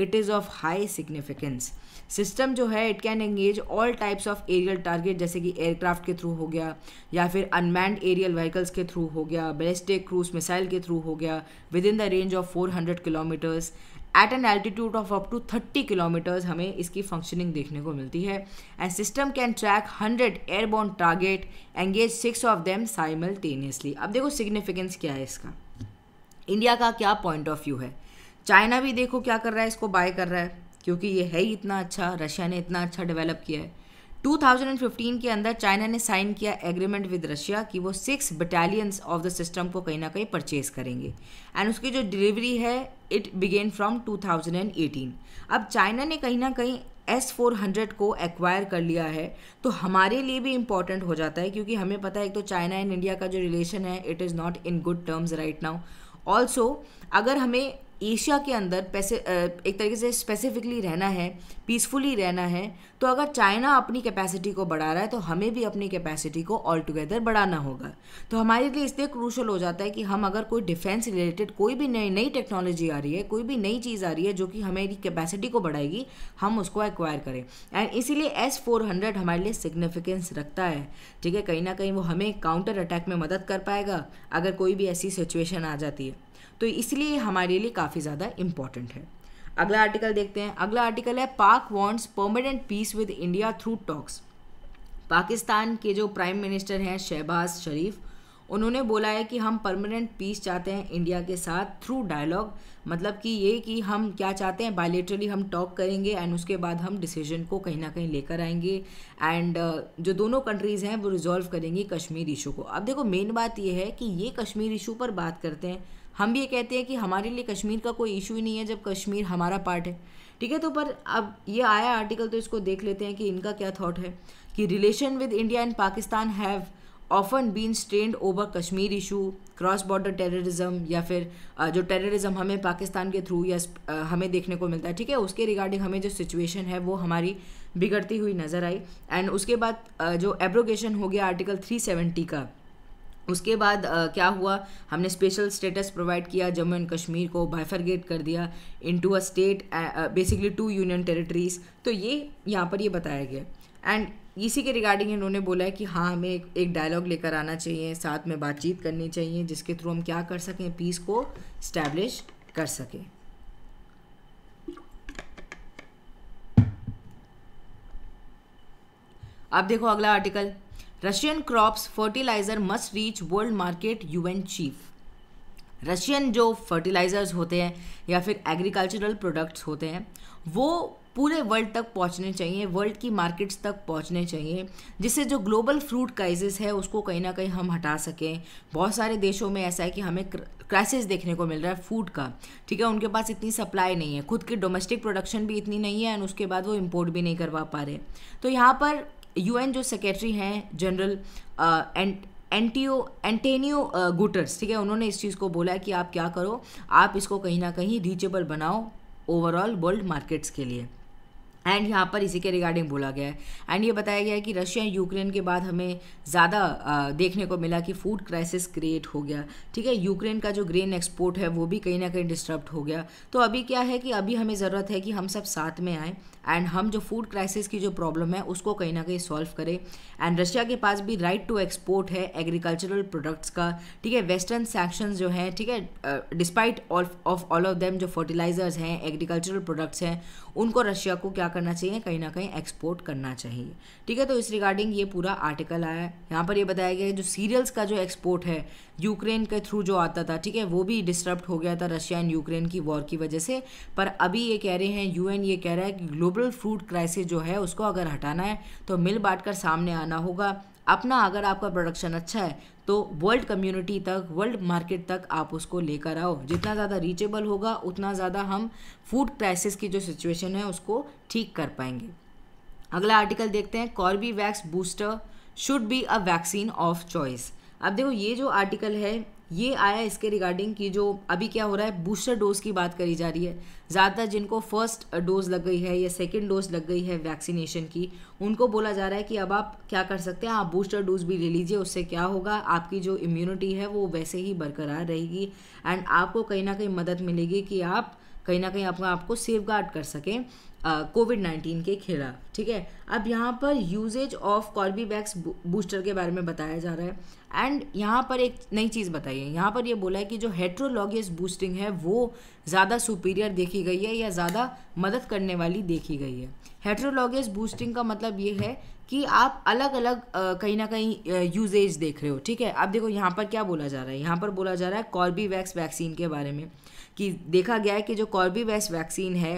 it is of high significance system जो है it can engage all types of aerial target जैसे कि एयरक्राफ्ट के थ्रू हो गया या फिर अनमैंड एरियल व्हीकल्स के थ्रू हो गया बेलिस्टिक क्रूज मिसाइल के थ्रू हो गया within the range of 400 kilometres at an altitude of up to thirty kilometres हमें इसकी फंक्शनिंग देखने को मिलती है and system can track hundred airborne target engage six of them simultaneously अब देखो सिग्निफिकेंस क्या है इसका इंडिया का क्या पॉइंट ऑफ व्यू है चाइना भी देखो क्या कर रहा है इसको बाय कर रहा है क्योंकि ये है ही इतना अच्छा रशिया ने इतना अच्छा डेवलप किया है 2015 के अंदर चाइना ने साइन किया एग्रीमेंट विद रशिया कि वो six battalions of the system को कहीं ना कहीं परचेज करेंगे एंड उसकी जो डिलीवरी है इट बिगेन फ्रॉम 2018 अब चाइना ने कहीं ना कहीं एस फोर हंड्रेड को एक्वायर कर लिया है तो हमारे लिए भी इम्पॉर्टेंट हो जाता है क्योंकि हमें पता है एक तो चाइना एंड इंडिया का जो रिलेशन है it is not in good terms right now also अगर हमें एशिया के अंदर पैसे एक तरीके से स्पेसिफिकली रहना है पीसफुली रहना है तो अगर चाइना अपनी कैपेसिटी को बढ़ा रहा है तो हमें भी अपनी कैपेसिटी को ऑल टुगेदर बढ़ाना होगा तो हमारे लिए इसलिए क्रूशल हो जाता है कि हम अगर कोई डिफेंस रिलेटेड कोई भी नई नई टेक्नोलॉजी आ रही है कोई भी नई चीज़ आ रही है जो कि हमारी कैपेसिटी को बढ़ाएगी हम उसको एक्वायर करें एंड इसीलिए एस फोर हंड्रेड हमारे लिए सिग्निफिकेंस रखता है ठीक है कहीं ना कहीं वो हमें काउंटर अटैक में मदद कर पाएगा अगर कोई भी ऐसी सिचुएशन आ जाती है तो इसलिए हमारे लिए काफ़ी ज़्यादा इम्पॉर्टेंट है अगला आर्टिकल देखते हैं अगला आर्टिकल है Pak wants permanent peace with India through talks Pakistan के जो प्राइम मिनिस्टर हैं शहबाज शरीफ उन्होंने बोला है कि हम परमानेंट पीस चाहते हैं इंडिया के साथ थ्रू डायलॉग मतलब कि ये कि हम क्या चाहते हैं बायलेटरली हम टॉक करेंगे एंड उसके बाद हम डिसीजन को कहीं ना कहीं लेकर आएंगे एंड uh, जो दोनों कंट्रीज़ हैं वो रिजॉल्व करेंगी कश्मीर इशू को अब देखो मेन बात यह है कि ये कश्मीर इशू पर बात करते हैं हम भी ये कहते हैं कि हमारे लिए कश्मीर का कोई इशू ही नहीं है जब कश्मीर हमारा पार्ट है ठीक है तो पर अब ये आया आर्टिकल तो इसको देख लेते हैं कि इनका क्या थाट है कि relation with India and Pakistan have often been strained over Kashmir issue cross border terrorism या फिर जो टेररिज्म हमें पाकिस्तान के थ्रू या हमें देखने को मिलता है ठीक है उसके रिगार्डिंग हमें जो सिचुएशन है वो हमारी बिगड़ती हुई नज़र आई एंड उसके बाद जो एब्रोगेशन हो गया आर्टिकल 370 का उसके बाद आ, क्या हुआ हमने स्पेशल स्टेटस प्रोवाइड किया जम्मू एंड कश्मीर को बाइफरगेट कर दिया into a state basically two union territories तो ये यहाँ पर ये बताया गया एंड इसी के रिगार्डिंग इन्होंने बोला है कि हाँ हमें एक, एक डायलॉग लेकर आना चाहिए साथ में बातचीत करनी चाहिए जिसके थ्रू हम क्या कर सकें पीस को स्टैब्लिश कर सकें अब देखो अगला article Russian crops fertiliser must reach world market UN chief Russian जो फर्टिलाइज़र्स होते हैं या फिर एग्रीकल्चरल प्रोडक्ट्स होते हैं वो पूरे वर्ल्ड तक पहुंचने चाहिए वर्ल्ड की मार्केट्स तक पहुंचने चाहिए जिससे जो ग्लोबल फ्रूट क्राइसिस है उसको कहीं ना कहीं हम हटा सकें बहुत सारे देशों में ऐसा है कि हमें क्राइसिस देखने को मिल रहा है फूड का ठीक है उनके पास इतनी सप्लाई नहीं है खुद की डोमेस्टिक प्रोडक्शन भी इतनी नहीं है एंड उसके बाद वो इम्पोर्ट भी नहीं करवा पा रहे तो यहाँ पर यूएन जो सेक्रेटरी हैं जनरल एंड एंटियो एंटेनियो गुटर्स ठीक है उन्होंने इस चीज़ को बोला कि आप क्या करो आप इसको कहीं ना कहीं रीचेबल बनाओ ओवरऑल वर्ल्ड मार्केट्स के लिए एंड यहाँ पर इसी के रिगार्डिंग बोला गया है एंड ये बताया गया है कि रशिया यूक्रेन के बाद हमें ज़्यादा देखने को मिला कि फूड क्राइसिस क्रिएट हो गया ठीक है यूक्रेन का जो ग्रेन एक्सपोर्ट है वो भी कहीं ना कहीं डिस्टर्ब हो गया तो अभी क्या है कि अभी हमें ज़रूरत है कि हम सब साथ में आएँ एंड हम जो फूड क्राइसिस की जो प्रॉब्लम है उसको कहीं ना कहीं सॉल्व करें एंड रशिया के पास भी राइट टू एक्सपोर्ट है एग्रीकल्चरल प्रोडक्ट्स का ठीक है वेस्टर्न सैक्शंस जो हैं ठीक है despite of all of them जो फर्टिलाइजर्स हैं एग्रीकल्चरल प्रोडक्ट्स हैं उनको रशिया को क्या करना चाहिए कहीं ना कहीं एक्सपोर्ट करना चाहिए ठीक है तो इस रिगार्डिंग ये पूरा आर्टिकल आया है यहाँ पर ये बताया गया है जो सीरियल्स का जो एक्सपोर्ट है यूक्रेन के थ्रू जो आता था ठीक है वो भी डिस्टर्ब हो गया था रशिया एंड यूक्रेन की वॉर की वजह से पर अभी ये कह रहे हैं यू ये कह रहा है कि ग्लोबल फूड क्राइसिस जो है उसको अगर हटाना है तो मिल बांट कर सामने आना होगा अपना अगर आपका प्रोडक्शन अच्छा है तो वर्ल्ड कम्युनिटी तक वर्ल्ड मार्केट तक आप उसको लेकर आओ जितना ज़्यादा रीचेबल होगा उतना ज़्यादा हम फूड क्राइसिस की जो सिचुएशन है उसको ठीक कर पाएंगे अगला आर्टिकल देखते हैं Corbevax booster should be a vaccine of choice अब देखो ये जो आर्टिकल है ये आया इसके रिगार्डिंग कि जो अभी क्या हो रहा है बूस्टर डोज की बात करी जा रही है ज़्यादातर जिनको फर्स्ट डोज लग गई है या सेकेंड डोज लग गई है वैक्सीनेशन की उनको बोला जा रहा है कि अब आप क्या कर सकते हैं आप बूस्टर डोज भी ले लीजिए उससे क्या होगा आपकी जो इम्यूनिटी है वो वैसे ही बरकरार रहेगी एंड आपको कहीं ना कहीं मदद मिलेगी कि आप कहीं ना कहीं अपना आपको सेफ गार्ड कर सकें कोविड नाइन्टीन के खिलाफ ठीक है अब यहाँ पर यूजेज ऑफ कॉर्बीवैक्स बूस्टर के बारे में बताया जा रहा है एंड यहाँ पर एक नई चीज़ बताई है यहाँ पर यह बोला है कि जो हेट्रोलॉगियस बूस्टिंग है वो ज़्यादा सुपीरियर देखी गई है या ज़्यादा मदद करने वाली देखी गई है हेट्रोलॉगियस बूस्टिंग का मतलब ये है कि आप अलग अलग कहीं ना कहीं यूजेज देख रहे हो ठीक है अब देखो यहाँ पर क्या बोला जा रहा है यहाँ पर बोला जा रहा है कॉर्बीवैक्स वैक्सीन के बारे में कि देखा गया है कि जो कॉर्बीवैक्स वैक्सीन है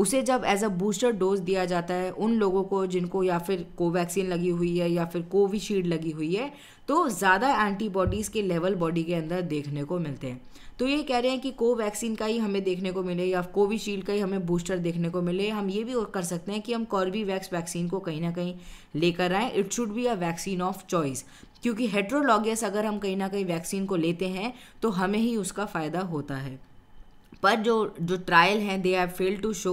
उसे जब एज अ बूस्टर डोज दिया जाता है उन लोगों को जिनको या फिर कोवैक्सीन लगी हुई है या फिर कोविशील्ड लगी हुई है तो ज़्यादा एंटीबॉडीज़ के लेवल बॉडी के अंदर देखने को मिलते हैं तो ये कह रहे हैं कि कोवैक्सीन का ही हमें देखने को मिले या कोविशील्ड का ही हमें बूस्टर देखने को मिले हम ये भी कर सकते हैं कि हम कॉर्बीवैक्स वैक्सीन को कहीं ना कहीं लेकर आएँ it should be a vaccine of choice क्योंकि हेट्रोलॉगियस अगर हम कहीं ना कहीं वैक्सीन को लेते हैं तो हमें ही उसका फ़ायदा होता है पर जो जो ट्रायल हैं they have fail to show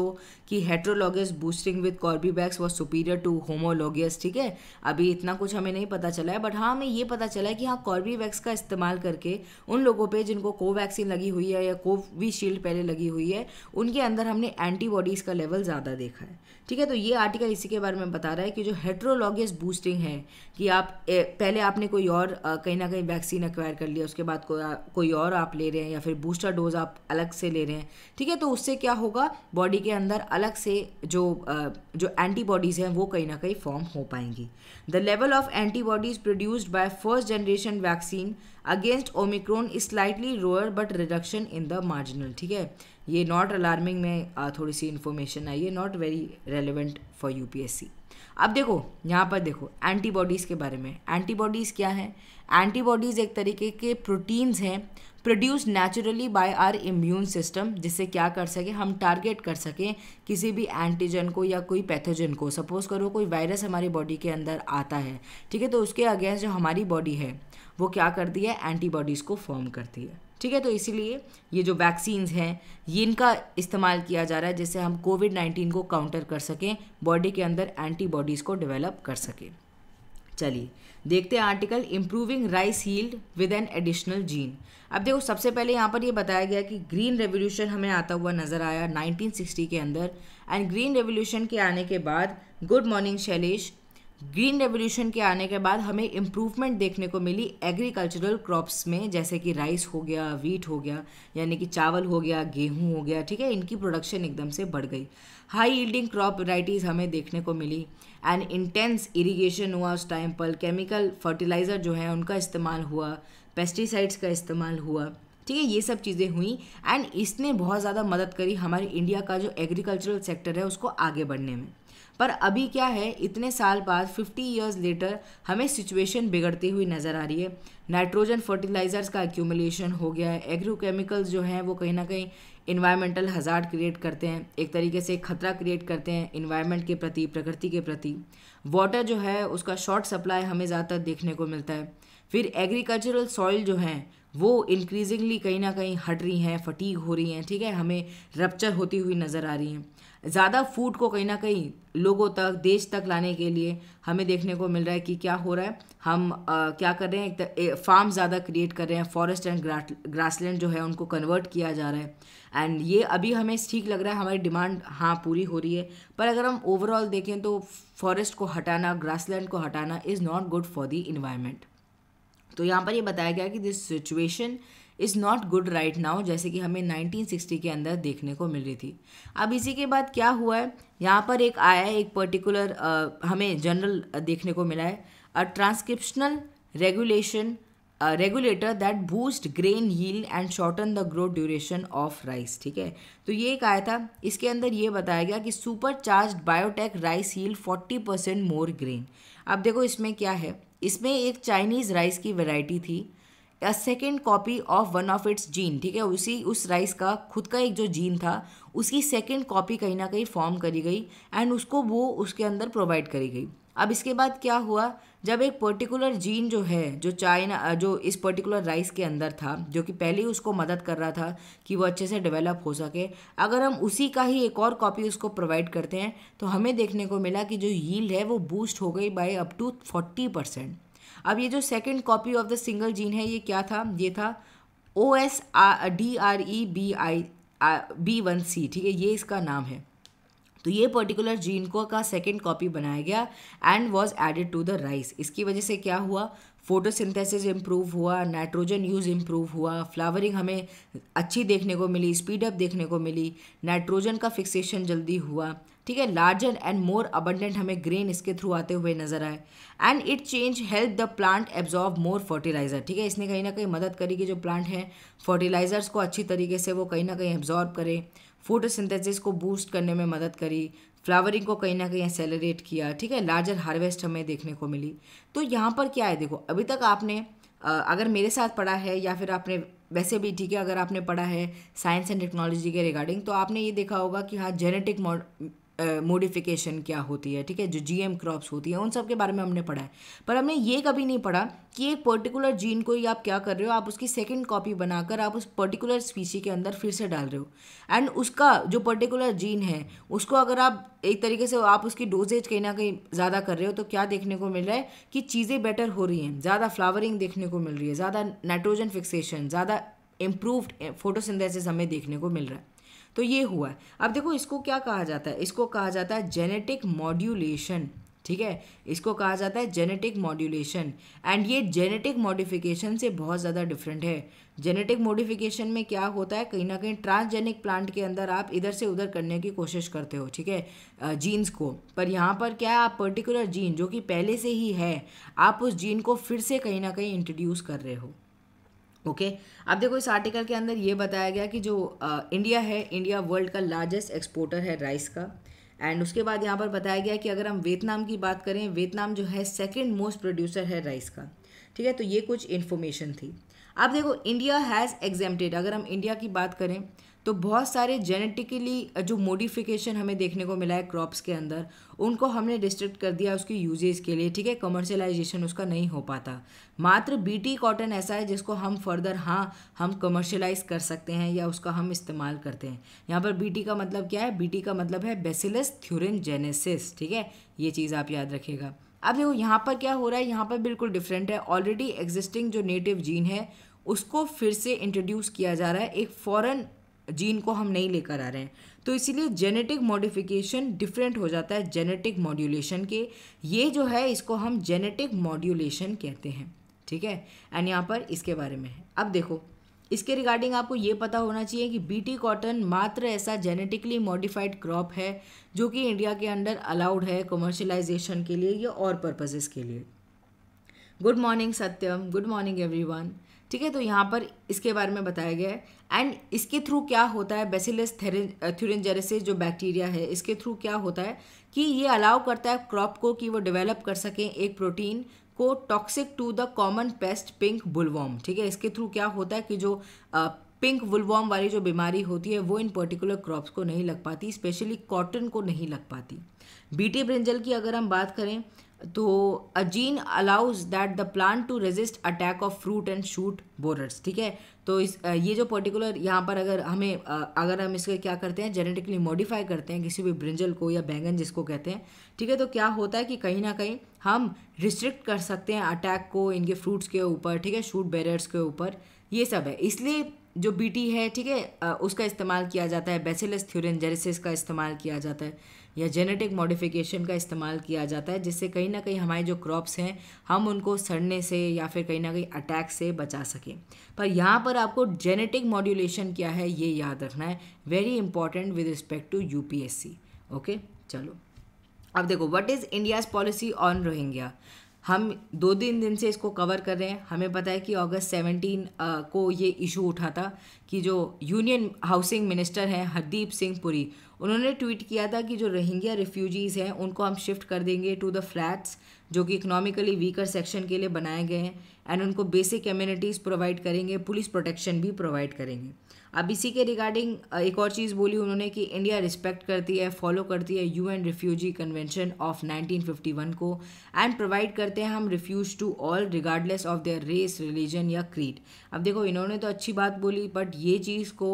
कि heterologous boosting with Corbevax was superior to homologous ठीक है अभी इतना कुछ हमें नहीं पता चला है बट हाँ हमें ये पता चला है कि हाँ कॉर्बीवैक्स का इस्तेमाल करके उन लोगों पे जिनको कोवैक्सीन लगी हुई है या कोविशील्ड पहले लगी हुई है उनके अंदर हमने एंटीबॉडीज़ का लेवल ज़्यादा देखा है ठीक है तो ये आर्टिकल इसी के बारे में बता रहा है कि जो हेट्रोलॉगियस बूस्टिंग है कि आप ए, पहले आपने कोई और कहीं ना कहीं वैक्सीन एक्वायर कर लिया उसके बाद को, आ, कोई और आप ले रहे हैं या फिर बूस्टर डोज आप अलग से ले रहे हैं ठीक है तो उससे क्या होगा बॉडी के अंदर अलग से जो आ, जो एंटीबॉडीज़ हैं वो कहीं ना कहीं फॉर्म हो पाएंगी The level of antibodies produced by first generation vaccine against Omicron is slightly lower but reduction in the marginal ठीक है ये not alarming में थोड़ी सी information आई है not very relevant for UPSC अब देखो यहाँ पर देखो एंटीबॉडीज़ के बारे में एंटीबॉडीज़ क्या है एंटीबॉडीज़ एक तरीके के प्रोटीन्स हैं produce naturally by our immune system जिससे क्या कर सके हम टारगेट कर सकें किसी भी एंटीजन को या कोई पैथोजन को सपोज़ करो कोई वायरस हमारी बॉडी के अंदर आता है ठीक है तो उसके अगेंस्ट जो हमारी बॉडी है वो क्या करती है एंटीबॉडीज़ को फॉर्म करती है ठीक है तो इसीलिए ये जो वैक्सीन्स हैं ये इनका इस्तेमाल किया जा रहा है जिससे हम कोविड नाइन्टीन को काउंटर कर सकें बॉडी के अंदर एंटीबॉडीज़ को डेवलप कर सकें चलिए देखते हैं article improving rice yield with an additional gene अब देखो सबसे पहले यहाँ पर ये बताया गया कि ग्रीन रेवोल्यूशन हमें आता हुआ नज़र आया 1960 के अंदर एंड ग्रीन रेवोल्यूशन के आने के बाद good morning Shailesh green revolution के आने के बाद हमें इम्प्रूवमेंट देखने को मिली एग्रीकल्चरल क्रॉप्स में जैसे कि राइस हो गया वीट हो गया यानी कि चावल हो गया गेहूं हो गया ठीक है इनकी प्रोडक्शन एकदम से बढ़ गई हाई यील्डिंग क्रॉप वराइटीज़ हमें देखने को मिली एंड इंटेंस इरिगेशन हुआ उस टाइम पर केमिकल फर्टिलाइज़र जो है उनका इस्तेमाल हुआ पेस्टिसाइड्स का इस्तेमाल हुआ ठीक है ये सब चीज़ें हुई एंड इसने बहुत ज़्यादा मदद करी हमारे इंडिया का जो एग्रीकल्चरल सेक्टर है उसको आगे बढ़ने में पर अभी क्या है इतने साल बाद 50 इयर्स लेटर हमें सिचुएशन बिगड़ती हुई नज़र आ रही है नाइट्रोजन फर्टिलाइजर्स का एक्यूमुलेशन हो गया है एग्रोकेमिकल्स जो हैं वो कहीं ना कहीं इन्वायरमेंटल हजार्ड क्रिएट करते हैं एक तरीके से खतरा क्रिएट करते हैं इन्वायरमेंट के प्रति प्रकृति के प्रति वाटर जो है उसका शॉर्ट सप्लाई हमें ज़्यादातर देखने को मिलता है फिर एग्रीकल्चरल सॉइल जो हैं वो इंक्रीजिंगली कहीं ना कहीं हट रही हैं फटीक हो रही हैं ठीक है हमें रपच्चर होती हुई नज़र आ रही हैं ज़्यादा फूड को कहीं ना कहीं लोगों तक देश तक लाने के लिए हमें देखने को मिल रहा है कि क्या हो रहा है हम आ, क्या कर रहे हैं एक फार्म ज़्यादा क्रिएट कर रहे हैं फॉरेस्ट एंड ग्रासलैंड जो है उनको कन्वर्ट किया जा रहा है एंड ये अभी हमें ठीक लग रहा है हमारी डिमांड हाँ पूरी हो रही है पर अगर हम ओवरऑल देखें तो फॉरेस्ट को हटाना ग्रासलैंड को हटाना is not good for the environment तो यहाँ पर ये बताया गया कि this situation is not good right now जैसे कि हमें 1960 के अंदर देखने को मिल रही थी अब इसी के बाद क्या हुआ है यहाँ पर एक आया है एक पर्टिकुलर हमें जनरल देखने को मिला है a transcriptional regulation regulator that boost grain yield and shorten the growth duration of rice ठीक है तो ये एक आया था इसके अंदर ये बताया गया कि supercharge biotech rice yield forty percent more grain अब देखो इसमें क्या है इसमें एक चाइनीज़ राइस की वेराइटी थी या second copy of one of its gene ठीक है उसी उस राइस का खुद का एक जो जीन था उसकी सेकेंड कॉपी कहीं ना कहीं फॉर्म करी गई एंड उसको वो उसके अंदर प्रोवाइड करी गई अब इसके बाद क्या हुआ जब एक पर्टिकुलर जीन जो है जो चाइना जो इस पर्टिकुलर राइस के अंदर था जो कि पहले ही उसको मदद कर रहा था कि वो अच्छे से डेवलप हो सके अगर हम उसी का ही एक और कॉपी उसको प्रोवाइड करते हैं तो हमें देखने को मिला कि जो यील्ड है वो बूस्ट हो गई by up to forty percent अब ये जो second copy of the single gene है ये क्या था ये था O S D R E B I B one C ठीक है ये इसका नाम है तो ये पर्टिकुलर जीन को का सेकेंड कॉपी बनाया गया and was added to the rice इसकी वजह से क्या हुआ फोटोसिंथेसिस इम्प्रूव हुआ नाइट्रोजन यूज़ इम्प्रूव हुआ फ्लावरिंग हमें अच्छी देखने को मिली स्पीडअप देखने को मिली नाइट्रोजन का फिक्सेशन जल्दी हुआ ठीक है लार्जर एंड मोर अबंडेंट हमें ग्रेन इसके थ्रू आते हुए नजर आए and it change help the plant absorb more fertiliser ठीक है इसने कहीं ना कहीं मदद करी कि जो प्लांट है फर्टिलाइजर्स को अच्छी तरीके से वो कहीं ना कहीं एब्जॉर्ब करे फोटोसिंथेसिस को बूस्ट करने में मदद करी फ्लावरिंग को कहीं ना कहीं एक्सेलरेट किया ठीक है लार्जर हार्वेस्ट हमें देखने को मिली तो यहाँ पर क्या है देखो अभी तक आपने अगर मेरे साथ पढ़ा है या फिर आपने वैसे भी ठीक है अगर आपने पढ़ा है साइंस एंड टेक्नोलॉजी के रिगार्डिंग तो आपने ये देखा होगा कि हाँ जेनेटिक मोडिफिकेशन uh, क्या होती है ठीक है जो जीएम क्रॉप्स होती है उन सब के बारे में हमने पढ़ा है पर हमने ये कभी नहीं पढ़ा कि एक पर्टिकुलर जीन को ही आप क्या कर रहे हो आप उसकी सेकंड कॉपी बनाकर आप उस पर्टिकुलर स्पीसी के अंदर फिर से डाल रहे हो एंड उसका जो पर्टिकुलर जीन है उसको अगर आप एक तरीके से आप उसकी डोजेज कहीं ना कहीं ज़्यादा कर रहे हो तो क्या देखने को मिल रहा है कि चीज़ें बेटर हो रही हैं ज़्यादा फ्लावरिंग देखने को मिल रही है ज़्यादा नाइट्रोजन फिक्सेशन ज़्यादा इम्प्रूव्ड फोटोसिंथेसिस हमें देखने को मिल रहा है तो ये हुआ है अब देखो इसको क्या कहा जाता है इसको कहा जाता है जेनेटिक मॉड्यूलेशन ठीक है इसको कहा जाता है जेनेटिक मॉड्यूलेशन एंड ये जेनेटिक मॉडिफिकेशन से बहुत ज़्यादा डिफरेंट है जेनेटिक मॉडिफिकेशन में क्या होता है कहीं ना कहीं ट्रांसजेनिक प्लांट के अंदर आप इधर से उधर करने की कोशिश करते हो ठीक है जीन्स को पर यहाँ पर क्या है आप पर्टिकुलर जीन जो कि पहले से ही है आप उस जीन को फिर से कहीं ना कहीं इंट्रोड्यूस कर रहे हो ओके okay? अब देखो इस आर्टिकल के अंदर ये बताया गया कि जो आ, इंडिया है इंडिया वर्ल्ड का लार्जेस्ट एक्सपोर्टर है राइस का एंड उसके बाद यहाँ पर बताया गया कि अगर हम वियतनाम की बात करें वियतनाम जो है सेकेंड मोस्ट प्रोड्यूसर है राइस का ठीक है तो ये कुछ इन्फॉर्मेशन थी अब देखो इंडिया हैज़ एग्जेम्प्टेड अगर हम इंडिया की बात करें तो बहुत सारे जेनेटिकली जो मोडिफिकेशन हमें देखने को मिला है क्रॉप्स के अंदर उनको हमने डिस्ट्रिक्ट कर दिया उसकी यूजेज के लिए ठीक है कमर्शलाइजेशन उसका नहीं हो पाता मात्र बीटी कॉटन ऐसा है जिसको हम फर्दर हाँ हम कमर्शलाइज कर सकते हैं या उसका हम इस्तेमाल करते हैं यहाँ पर बीटी का मतलब क्या है बीटी का मतलब है बेसिलस थ्यूरिन जेनेसिस ठीक है ये चीज़ आप याद रखिएगा अब देखो यहाँ पर क्या हो रहा है यहाँ पर बिल्कुल डिफरेंट है ऑलरेडी एग्जिस्टिंग जो नेटिव जीन है उसको फिर से इंट्रोड्यूस किया जा रहा है एक फॉरेन जीन को हम नहीं लेकर आ रहे हैं तो इसीलिए जेनेटिक मॉडिफिकेशन डिफरेंट हो जाता है जेनेटिक मॉड्यूलेशन के ये जो है इसको हम जेनेटिक मॉड्यूलेशन कहते हैं ठीक है एंड यहाँ पर इसके बारे में है अब देखो इसके रिगार्डिंग आपको ये पता होना चाहिए कि बीटी कॉटन मात्र ऐसा जेनेटिकली मॉडिफाइड क्रॉप है जो कि इंडिया के अंडर अलाउड है कमर्शलाइजेशन के लिए या और पर्पजेज़ के लिए good morning Satyam good morning one ठीक है तो यहाँ पर इसके बारे में बताया गया है एंड इसके थ्रू क्या होता है बेसिलस थ्यूरेंजेरेसिस जो बैक्टीरिया है इसके थ्रू क्या होता है कि ये अलाउ करता है क्रॉप को कि वो डेवलप कर सकें एक प्रोटीन को toxic to the common pest pink bollworm ठीक है इसके थ्रू क्या होता है कि जो आ, पिंक वुलवॉम वाली जो बीमारी होती है वो इन पर्टिकुलर क्रॉप्स को नहीं लग पाती स्पेशली कॉटन को नहीं लग पाती बीटी ब्रिंजल की अगर हम बात करें तो a gene allows that the plant to resist attack of fruit and shoot borers ठीक है तो इस ये जो पर्टिकुलर यहाँ पर अगर हमें अगर हम इसके क्या करते हैं जेनेटिकली मॉडिफाई करते हैं किसी भी ब्रिंजल को या बैंगन जिसको कहते हैं ठीक है तो क्या होता है कि कहीं ना कहीं हम रिस्ट्रिक्ट कर सकते हैं अटैक को इनके फ्रूट्स के ऊपर ठीक है शूट बेरर्स के ऊपर ये सब है इसलिए जो बीटी है ठीक है उसका इस्तेमाल किया जाता है बेसिलस थ्योरन जेरेसिस का इस्तेमाल किया जाता है या जेनेटिक मॉडिफिकेशन का इस्तेमाल किया जाता है जिससे कहीं ना कहीं हमारे जो क्रॉप्स हैं हम उनको सड़ने से या फिर कहीं ना कहीं अटैक से बचा सकें पर यहाँ पर आपको जेनेटिक मॉड्यूलेशन क्या है ये याद रखना है very important with respect to you okay चलो अब देखो what is India's policy on Rohingya हम दो तीन दिन से इसको कवर कर रहे हैं हमें पता है कि अगस्त 17 को ये इशू उठा था कि जो यूनियन हाउसिंग मिनिस्टर हैं हरदीप सिंह पुरी उन्होंने ट्वीट किया था कि जो रोहिंग्या रिफ्यूजीज़ हैं उनको हम शिफ्ट कर देंगे टू द फ्लैट्स जो कि इकोनॉमिकली वीकर सेक्शन के लिए बनाए गए हैं एंड उनको बेसिक कम्युनिटीज़ प्रोवाइड करेंगे पुलिस प्रोटेक्शन भी प्रोवाइड करेंगे अब इसी के रिगार्डिंग एक और चीज़ बोली उन्होंने कि इंडिया रिस्पेक्ट करती है फॉलो करती है यूएन रिफ्यूजी कन्वेंशन ऑफ 1951 को एंड प्रोवाइड करते हैं हम refuge to all regardless of their race religion या क्रीड अब देखो इन्होंने तो अच्छी बात बोली बट ये चीज़ को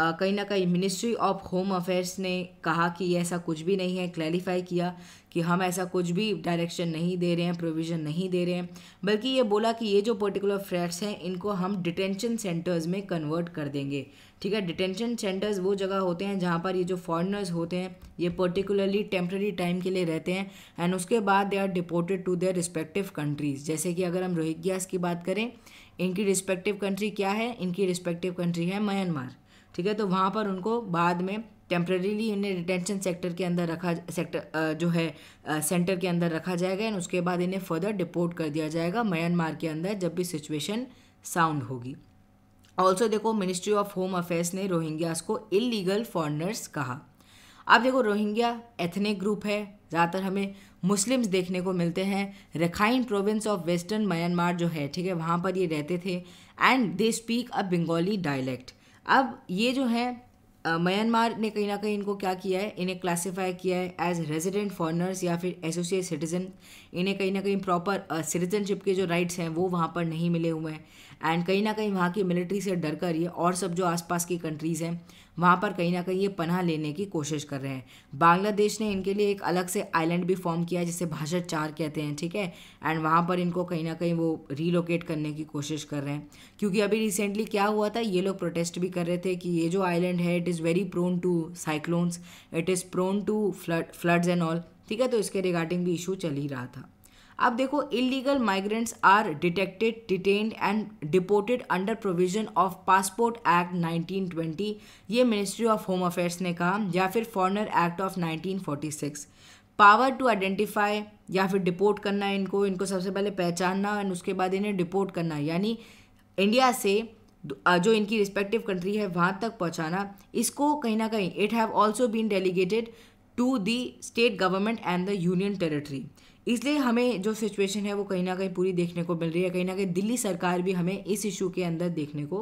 कहीं ना कहीं मिनिस्ट्री ऑफ होम अफेयर्स ने कहा कि ऐसा कुछ भी नहीं है क्लैरिफाई किया कि हम ऐसा कुछ भी डायरेक्शन नहीं दे रहे हैं प्रोविज़न नहीं दे रहे हैं बल्कि ये बोला कि ये जो पर्टिकुलर फ्लैट्स हैं इनको हम डिटेंशन सेंटर्स में कन्वर्ट कर देंगे ठीक है डिटेंशन सेंटर्स वो जगह होते हैं जहाँ पर ये जो फॉरनर्स होते हैं ये पर्टिकुलरली टेम्प्रेरी टाइम के लिए रहते हैं एंड उसके बाद they are deported to their respective countries जैसे कि अगर हम रोहिंग्यास की बात करें इनकी रिस्पेक्टिव कंट्री क्या है इनकी रिस्पेक्टिव कंट्री है म्यांमार ठीक है तो वहाँ पर उनको बाद में टेम्प्रेरीली इन्हें डिटेंशन सेक्टर के अंदर रखा सेक्टर जो है सेंटर के अंदर रखा जाएगा एंड उसके बाद इन्हें फर्दर डिपोर्ट कर दिया जाएगा म्यांमार के अंदर जब भी सिचुएशन साउंड होगी ऑल्सो देखो मिनिस्ट्री ऑफ होम अफेयर्स ने रोहिंग्यास को इलीगल फॉरनर्स कहा अब देखो रोहिंग्या एथनिक ग्रुप है ज़्यादातर हमें मुस्लिम्स देखने को मिलते हैं Rakhine province of western Myanmar जो है ठीक है वहाँ पर ये रहते थे and they speak a Bengali dialect अब ये जो है म्यांमार ने कहीं ना कहीं इनको क्या किया है इन्हें क्लासिफाई किया है एज रेजिडेंट फॉरनर्स या फिर एसोसिएट सिटीजन इन्हें कहीं ना कहीं प्रॉपर सिटीजनशिप के जो राइट्स हैं वो वहाँ पर नहीं मिले हुए हैं एंड कहीं ना कहीं वहाँ की मिलिट्री से डर कर ये और सब जो आसपास की कंट्रीज़ हैं वहाँ पर कहीं ना कहीं ये पनाह लेने की कोशिश कर रहे हैं बांग्लादेश ने इनके लिए एक अलग से आइलैंड भी फॉर्म किया जिसे भाषा चार कहते हैं ठीक है एंड वहाँ पर इनको कहीं ना कहीं वो रीलोकेट करने की कोशिश कर रहे हैं क्योंकि अभी रिसेंटली क्या हुआ था ये लोग प्रोटेस्ट भी कर रहे थे कि ये जो आइलैंड है it is very prone to cyclones it is prone to flood floods and all ठीक है तो इसके रिगार्डिंग भी इशू चल ही रहा था अब देखो illegal migrants are detected detained and deported under provision of passport act 1920 ये मिनिस्ट्री ऑफ होम अफेयर्स ने कहा या फिर foreigner act of 1946 power to identify या फिर डिपोर्ट करना इनको इनको सबसे पहले पहचानना एंड उसके बाद इन्हें डिपोर्ट करना यानी इंडिया से जो इनकी रिस्पेक्टिव कंट्री है वहाँ तक पहुँचाना इसको कहीं ना कहीं it have also been delegated to the state government and the union territory इसलिए हमें जो सिचुएशन है वो कहीं ना कहीं पूरी देखने को मिल रही है कहीं ना कहीं दिल्ली सरकार भी हमें इस इशू के अंदर देखने को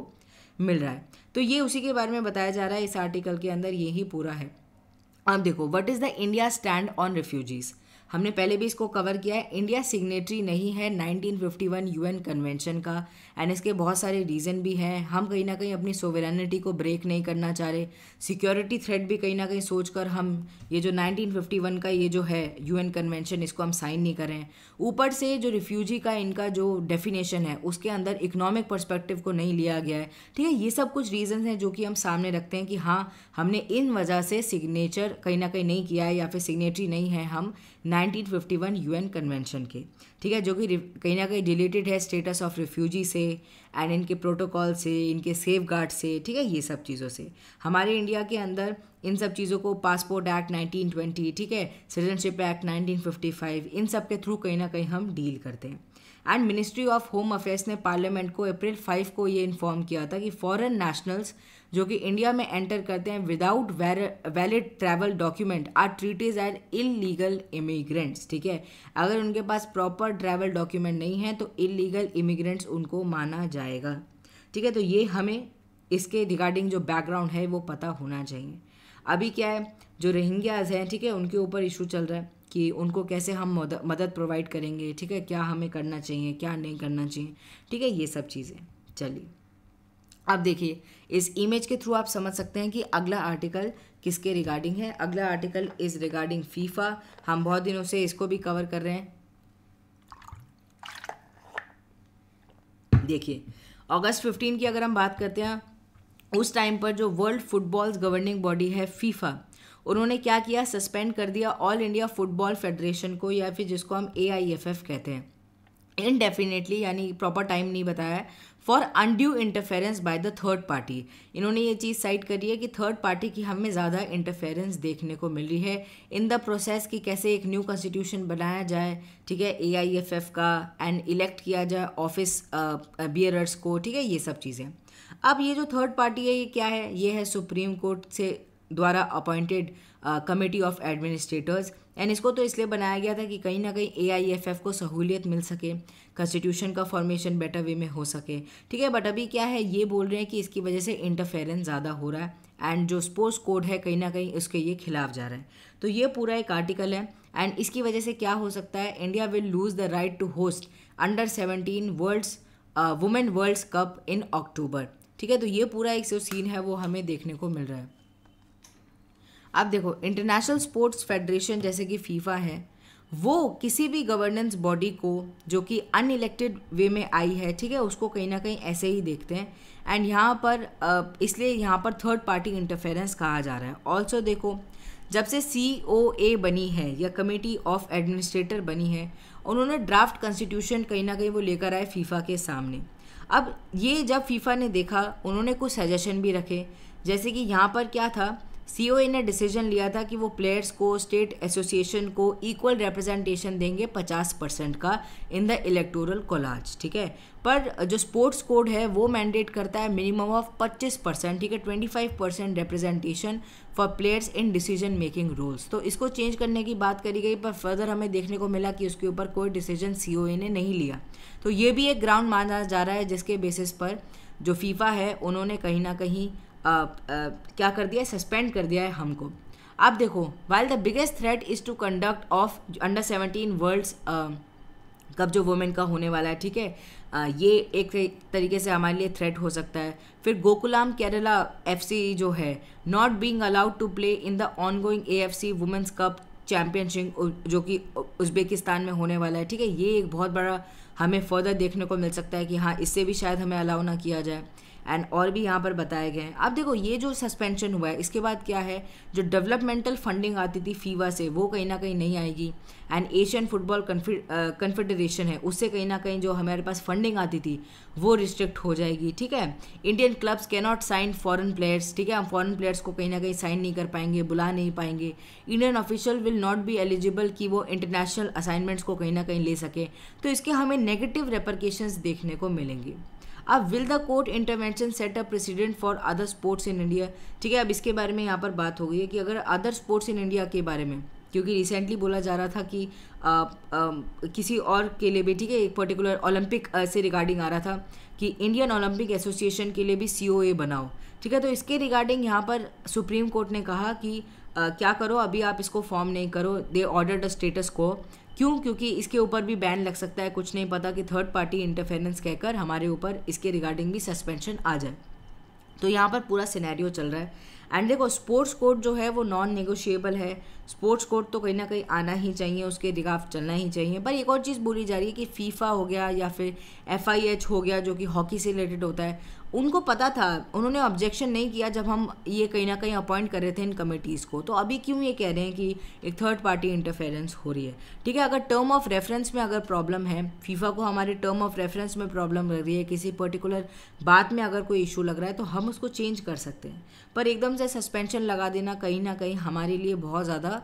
मिल रहा है तो ये उसी के बारे में बताया जा रहा है इस आर्टिकल के अंदर यही पूरा है अब देखो what is the India stand on refugees हमने पहले भी इसको कवर किया है इंडिया सिग्नेटरी नहीं है 1951 यूएन कन्वेंशन का एंड इसके बहुत सारे रीज़न भी हैं हम कहीं ना कहीं अपनी सोवेरानिटी को ब्रेक नहीं करना चाह रहे सिक्योरिटी थ्रेड भी कहीं ना कहीं सोच कर हम ये जो 1951 का ये जो है यूएन कन्वेंशन इसको हम साइन नहीं करें ऊपर से जो रिफ्यूजी का इनका जो डेफिनेशन है उसके अंदर इकोनॉमिक पर्सपेक्टिव को नहीं लिया गया है ठीक है ये सब कुछ रीजन हैं जो कि हम सामने रखते हैं कि हाँ हमने इन वजह से सिग्नेचर कहीं ना कहीं नहीं किया है या फिर सिग्नेटरी नहीं है हम नाइनटीन फिफ्टी वन कन्वेंशन के ठीक है जो कि कहीं ना कहीं रिलेटेड है स्टेटस ऑफ रिफ्यूजी से एंड इनके प्रोटोकॉल से इनके सेफ गार्ड से ठीक है ये सब चीज़ों से हमारे इंडिया के अंदर इन सब चीज़ों को पासपोर्ट एक्ट 1920 ठीक है सिटीजनशिप एक्ट 1955 इन सब के थ्रू कहीं ना कहीं हम डील करते हैं and ministry of home affairs ने पार्लियामेंट को अप्रैल फाइव को ये इन्फॉर्म किया था कि फॉरेन नेशनल्स जो कि इंडिया में एंटर करते हैं without valid travel document are treated as illegal immigrants ठीक है अगर उनके पास प्रॉपर ट्रैवल डॉक्यूमेंट नहीं है तो इलीगल इमिग्रेंट्स उनको माना जाएगा ठीक है तो ये हमें इसके रिगार्डिंग जो बैकग्राउंड है वो पता होना चाहिए अभी क्या है जो रोहिंग्याज हैं ठीक है उनके ऊपर इशू चल रहा है कि उनको कैसे हम मदद प्रोवाइड करेंगे ठीक है क्या हमें करना चाहिए क्या नहीं करना चाहिए ठीक है ये सब चीज़ें चलिए अब देखिए इस इमेज के थ्रू आप समझ सकते हैं कि अगला आर्टिकल किसके रिगार्डिंग है अगला आर्टिकल इज़ रिगार्डिंग फीफा हम बहुत दिनों से इसको भी कवर कर रहे हैं देखिए अगस्त फिफ्टीन की अगर हम बात करते हैं उस टाइम पर जो वर्ल्ड फुटबॉल गवर्निंग बॉडी है फीफा उन्होंने क्या किया सस्पेंड कर दिया ऑल इंडिया फुटबॉल फेडरेशन को या फिर जिसको हम ए कहते हैं इनडेफिनेटली यानी प्रॉपर टाइम नहीं बताया for undue interference by the third party इन्होंने ये चीज़ साइड करी है कि थर्ड पार्टी की हमें ज़्यादा इंटरफेरेंस देखने को मिल रही है इन द प्रोसेस कि कैसे एक न्यू कॉन्स्टिट्यूशन बनाया जाए ठीक है ए आई एफ एफ का एंड इलेक्ट किया जाए ऑफिस बियरर्स uh, uh, को ठीक है ये सब चीज़ें अब ये जो थर्ड पार्टी है ये क्या है ये है सुप्रीम कोर्ट से द्वारा appointed committee of administrators and इसको तो इसलिए बनाया गया था कि कहीं ना कहीं ए e को सहूलियत मिल सके कॉन्स्टिट्यूशन का फॉर्मेशन बेटर वे में हो सके ठीक है बट अभी क्या है ये बोल रहे हैं कि इसकी वजह से इंटरफेरेंस ज़्यादा हो रहा है एंड जो स्पोर्ट्स कोड है कहीं ना कहीं उसके ये खिलाफ जा रहा है तो ये पूरा एक आर्टिकल है एंड इसकी वजह से क्या हो सकता है India will lose the right to host under seventeen worlds women world cup in October ठीक है तो ये पूरा एक जो सीन है वो हमें देखने को मिल रहा है अब देखो इंटरनेशनल स्पोर्ट्स फेडरेशन जैसे कि फीफा है वो किसी भी गवर्नेंस बॉडी को जो कि अनइलेक्टेड वे में आई है ठीक है उसको कहीं ना कहीं ऐसे ही देखते हैं एंड यहाँ पर इसलिए यहाँ पर थर्ड पार्टी इंटरफेरेंस कहा जा रहा है ऑल्सो देखो जब से सी ओ ए बनी है या कमेटी ऑफ एडमिनिस्ट्रेटर बनी है उन्होंने ड्राफ्ट कॉन्स्टिट्यूशन कहीं ना कहीं वो लेकर आए फीफा के सामने अब ये जब फीफा ने देखा उन्होंने कुछ सजेशन भी रखे जैसे कि यहाँ पर क्या था सी ने डिसीजन लिया था कि वो प्लेयर्स को स्टेट एसोसिएशन को इक्वल रिप्रेजेंटेशन देंगे 50 परसेंट का इन द इलेक्टोरल कॉलाज ठीक है पर जो स्पोर्ट्स कोड है वो मैंडेट करता है मिनिमम ऑफ 25 परसेंट ठीक है 25 percent representation for players in decision making rules तो इसको चेंज करने की बात करी गई पर फर्दर हमें देखने को मिला कि उसके ऊपर कोई डिसीजन सी ने नहीं लिया तो ये भी एक ग्राउंड माना जा रहा है जिसके बेसिस पर जो फीफा है उन्होंने कहीं ना कहीं क्या कर दिया है सस्पेंड कर दिया है हमको अब देखो while the biggest threat is to conduct of under seventeen worlds cup जो वुमेन का होने वाला है ठीक है ये एक तरीके से हमारे लिए थ्रेट हो सकता है फिर गोकुलाम केरला एफ जो है not being allowed to play in the ongoing A F C women's cup championship जो कि उज्बेकिस्तान में होने वाला है ठीक है ये एक बहुत बड़ा हमें फर्दर देखने को मिल सकता है कि हाँ इससे भी शायद हमें अलाउ ना किया जाए एंड और भी यहाँ पर बताए गए हैं अब देखो ये जो सस्पेंशन हुआ है इसके बाद क्या है जो डेवलपमेंटल फंडिंग आती थी फीवा से वो कहीं ना कहीं नहीं आएगी एंड एशियन फुटबॉल कन्फेडरेशन है उससे कहीं ना कहीं जो हमारे पास फंडिंग आती थी वो रिस्ट्रिक्ट हो जाएगी ठीक है Indian clubs not sign foreign players ठीक है हम फॉरन प्लेयर्स को कहीं ना कहीं साइन नहीं कर पाएंगे बुला नहीं पाएंगे Indian official will not be eligible कि वो इंटरनेशनल असाइनमेंट्स को कहीं ना कहीं ले सके तो इसके हमें नेगेटिव रेपरकेशंस देखने को मिलेंगी अब will the court intervention set a president for other sports in India ठीक है अब इसके बारे में यहाँ पर बात हो गई है कि अगर अदर स्पोर्ट्स इन इंडिया के बारे में क्योंकि रिसेंटली बोला जा रहा था कि आ, आ, किसी और के लिए भी ठीक है एक पर्टिकुलर ओलंपिक से रिगार्डिंग आ रहा था कि इंडियन ओलंपिक एसोसिएशन के लिए भी सी बनाओ ठीक है तो इसके रिगार्डिंग यहाँ पर सुप्रीम कोर्ट ने कहा कि आ, क्या करो अभी आप इसको फॉर्म नहीं करो दे ऑर्डर द स्टेटस को क्यों क्योंकि इसके ऊपर भी बैन लग सकता है कुछ नहीं पता कि थर्ड पार्टी इंटरफेरेंस कहकर हमारे ऊपर इसके रिगार्डिंग भी सस्पेंशन आ जाए तो यहाँ पर पूरा सिनेरियो चल रहा है एंड देखो स्पोर्ट्स कोड जो है वो नॉन नेगोशिएबल है स्पोर्ट्स कोड तो कहीं ना कहीं आना ही चाहिए उसके रिगाफ चलना ही चाहिए पर एक और चीज़ बोली जा रही है कि फीफा हो गया या फिर एफ हो गया जो कि हॉकी से रिलेटेड होता है उनको पता था उन्होंने ऑब्जेक्शन नहीं किया जब हम ये कहीं ना कहीं अपॉइंट कर रहे थे इन कमेटीज़ को तो अभी क्यों ये कह रहे हैं कि एक थर्ड पार्टी इंटरफेरेंस हो रही है ठीक है अगर टर्म ऑफ रेफरेंस में अगर प्रॉब्लम है फीफा को हमारे टर्म ऑफ रेफरेंस में प्रॉब्लम लग रही है किसी पर्टिकुलर बात में अगर कोई इशू लग रहा है तो हम उसको चेंज कर सकते हैं पर एकदम से सस्पेंशन लगा देना कहीं ना कहीं हमारे लिए बहुत ज़्यादा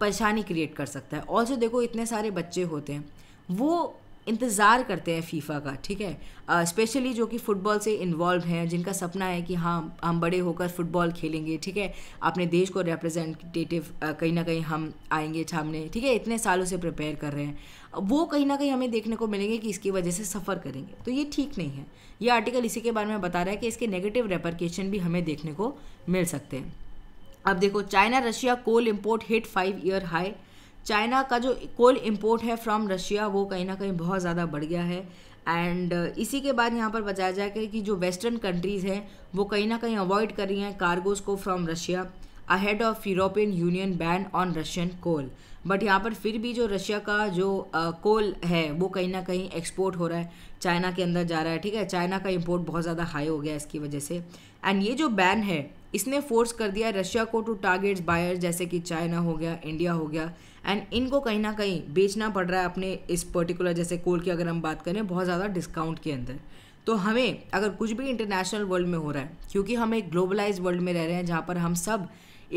परेशानी क्रिएट कर सकता है ऑल्सो देखो इतने सारे बच्चे होते हैं वो इंतज़ार करते हैं फीफा का ठीक है स्पेशली uh, जो कि फ़ुटबॉल से इन्वॉल्व हैं जिनका सपना है कि हाँ हम बड़े होकर फुटबॉल खेलेंगे ठीक है अपने देश को रिप्रेजेंटेटिव कहीं ना कहीं हम आएंगे सामने ठीक है इतने सालों से प्रिपेयर कर रहे हैं वो कहीं ना कहीं हमें देखने को मिलेंगे कि इसकी वजह से सफ़र करेंगे तो ये ठीक नहीं है ये आर्टिकल इसी के बारे में बता रहा है कि इसके नेगेटिव रेपरकेशन भी हमें देखने को मिल सकते हैं अब देखो China Russia coal import hit five year high China का जो कोल इम्पोर्ट है फ्रॉम रशिया वो कहीं ना कहीं बहुत ज़्यादा बढ़ गया है एंड uh, इसी के बाद यहाँ पर बताया जाए कि जो वेस्टर्न कंट्रीज़ हैं वो कहीं ना कहीं अवॉइड कर रही हैं कार्गोज़ को from Russia ahead of European Union ban on Russian coal but यहाँ पर फिर भी जो रशिया का जो कोल uh, है वो कहीं ना कहीं एक्सपोर्ट हो रहा है चाइना के अंदर जा रहा है ठीक है चाइना का इम्पोर्ट बहुत ज़्यादा हाई हो गया इसकी वजह से एंड ये जो बैन है इसने फोर्स कर दिया रशिया को टू टारगेट्स बायर जैसे कि चाइना हो गया इंडिया हो गया एंड इनको कहीं ना कहीं बेचना पड़ रहा है अपने इस पर्टिकुलर जैसे कोल की अगर हम बात करें बहुत ज़्यादा डिस्काउंट के अंदर तो हमें अगर कुछ भी इंटरनेशनल वर्ल्ड में हो रहा है क्योंकि हम एक ग्लोबलाइज वर्ल्ड में रह रहे हैं जहाँ पर हम सब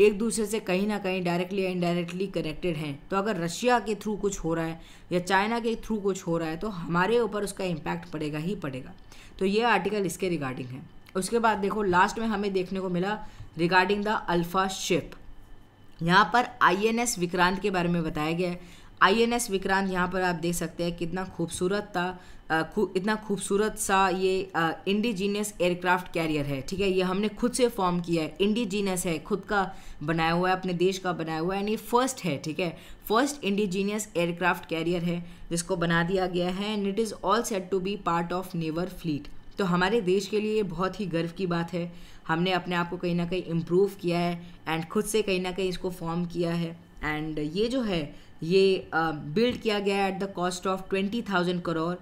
एक दूसरे से कहीं ना कहीं डायरेक्टली या इनडायरेक्टली कनेक्टेड हैं तो अगर रशिया के थ्रू कुछ हो रहा है या चाइना के थ्रू कुछ हो रहा है तो हमारे ऊपर उसका इम्पैक्ट पड़ेगा ही पड़ेगा तो ये आर्टिकल इसके रिगार्डिंग है उसके बाद देखो लास्ट में हमें देखने को मिला रिगार्डिंग द अल्फ़ा शिप यहाँ पर आईएनएस विक्रांत के बारे में बताया गया है आईएनएस विक्रांत यहाँ पर आप देख सकते हैं कितना खूबसूरत था खूब इतना खूबसूरत सा ये इंडिजीनियस एयरक्राफ्ट कैरियर है ठीक है ये हमने खुद से फॉर्म किया है इंडिजीनियस है खुद का बनाया हुआ है अपने देश का बनाया हुआ है एंड ये फर्स्ट है ठीक है फर्स्ट इंडिजीनियस एयरक्राफ्ट कैरियर है जिसको बना दिया गया है and it is all set to be part of naval fleet तो हमारे देश के लिए बहुत ही गर्व की बात है हमने अपने आप को कहीं ना कहीं इम्प्रूव किया है एंड खुद से कहीं ना कहीं इसको फॉर्म किया है एंड ये जो है ये बिल्ड uh, किया गया है at the cost of twenty thousand crore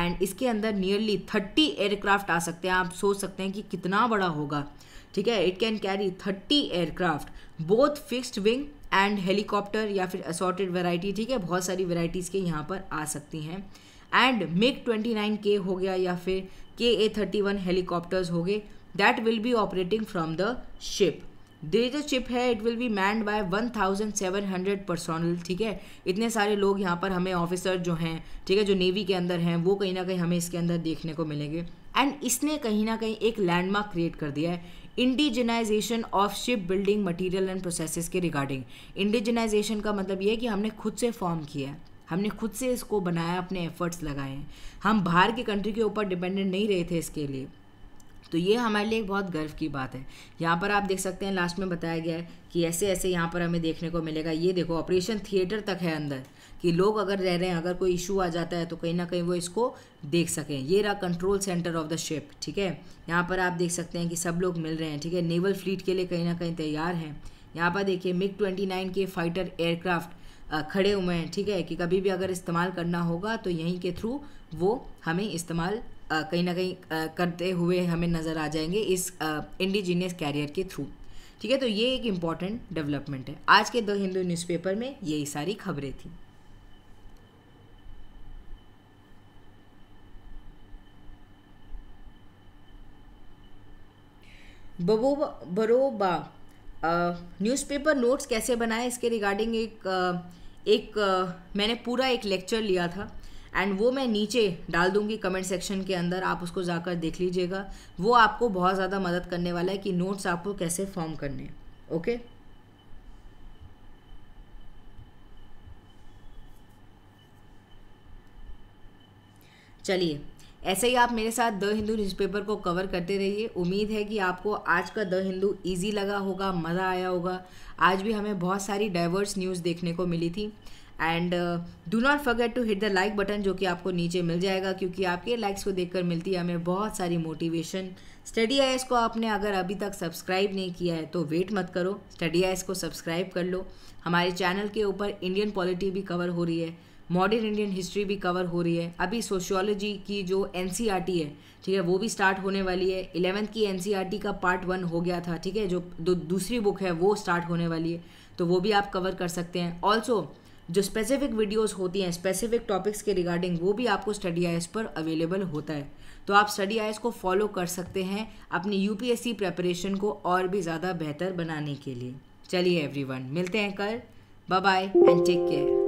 and इसके अंदर नियरली थर्टी एयरक्राफ्ट आ सकते हैं आप सोच सकते हैं कि कितना बड़ा होगा ठीक है it can carry thirty aircraft both fixed wing and helicopter या फिर असॉर्टेड वेराइटी ठीक है बहुत सारी वेराइटीज़ के यहाँ पर आ सकती हैं एंड मिग नाइन के हो गया या फिर के ए थर्टी वन हेलीकॉप्टर्स हो गए that will be operating from the ship they जो शिप है it will be manned by one thousand seven hundred personnel ठीक है इतने सारे लोग यहाँ पर हमें ऑफिसर जो हैं ठीक है जो नेवी के अंदर हैं वो कहीं ना कहीं हमें इसके अंदर देखने को मिलेंगे एंड इसने कहीं ना कहीं एक लैंडमार्क क्रिएट कर दिया है indigenisation of ship building material and processes के रिगार्डिंग इंडिजिनाइजेशन का मतलब ये है कि हमने खुद से फॉर्म किया है हमने खुद से इसको बनाया अपने एफर्ट्स लगाए हैं हम बाहर की कंट्री के ऊपर डिपेंडेंट नहीं रहे थे इसके लिए तो ये हमारे लिए एक बहुत गर्व की बात है यहाँ पर आप देख सकते हैं लास्ट में बताया गया है कि ऐसे ऐसे यहाँ पर हमें देखने को मिलेगा ये देखो ऑपरेशन थिएटर तक है अंदर कि लोग अगर रह रहे हैं अगर कोई इशू आ जाता है तो कहीं ना कहीं वो इसको देख सकें ये रहा control centre of the ship ठीक है यहाँ पर आप देख सकते हैं कि सब लोग मिल रहे हैं ठीक है नेवल फ्लीट के लिए कहीं ना कहीं तैयार हैं यहाँ पर देखिए मिग ट्वेंटी के फाइटर एयरक्राफ्ट खड़े हुए हैं ठीक है कि कभी भी अगर इस्तेमाल करना होगा तो यहीं के थ्रू वो हमें इस्तेमाल कहीं ना कहीं करते हुए हमें नज़र आ जाएंगे इस इंडिजीनियस कैरियर के थ्रू ठीक है तो ये एक इम्पॉर्टेंट डेवलपमेंट है आज के द हिंदू न्यूज़पेपर में यही सारी खबरें थी बबोबा बरोबा न्यूज़पेपर नोट्स कैसे बनाए इसके रिगार्डिंग एक एक मैंने पूरा एक लेक्चर लिया था एंड वो मैं नीचे डाल दूंगी कमेंट सेक्शन के अंदर आप उसको जाकर देख लीजिएगा वो आपको बहुत ज़्यादा मदद करने वाला है कि नोट्स आपको कैसे फॉर्म करने हैं ओके चलिए ऐसे ही आप मेरे साथ द हिंदू न्यूज़पेपर को कवर करते रहिए उम्मीद है कि आपको आज का द हिंदू ईजी लगा होगा मज़ा आया होगा आज भी हमें बहुत सारी डाइवर्स न्यूज़ देखने को मिली थी and do not forget to hit the like button जो कि आपको नीचे मिल जाएगा क्योंकि आपके लाइक्स को देखकर मिलती है हमें बहुत सारी मोटिवेशन स्टडी आइस को आपने अगर अभी तक सब्सक्राइब नहीं किया है तो वेट मत करो स्टडी आइस को सब्सक्राइब कर लो हमारे चैनल के ऊपर इंडियन पॉलिटी भी कवर हो रही है मॉडर्न इंडियन हिस्ट्री भी कवर हो रही है अभी सोशियोलॉजी की जो एन e है ठीक है वो भी स्टार्ट होने वाली है इलेवंथ की एन e का पार्ट वन हो गया था ठीक है जो दूसरी बुक है वो स्टार्ट होने वाली है तो वो भी आप कवर कर सकते हैं ऑल्सो जो स्पेसिफिक वीडियोस होती हैं स्पेसिफिक टॉपिक्स के रिगार्डिंग वो भी आपको स्टडी आइस पर अवेलेबल होता है तो आप स्टडी आइस को फॉलो कर सकते हैं अपनी यूपीएससी प्रेपरेशन को और भी ज़्यादा बेहतर बनाने के लिए चलिए एवरीवन मिलते हैं कल bye bye and take care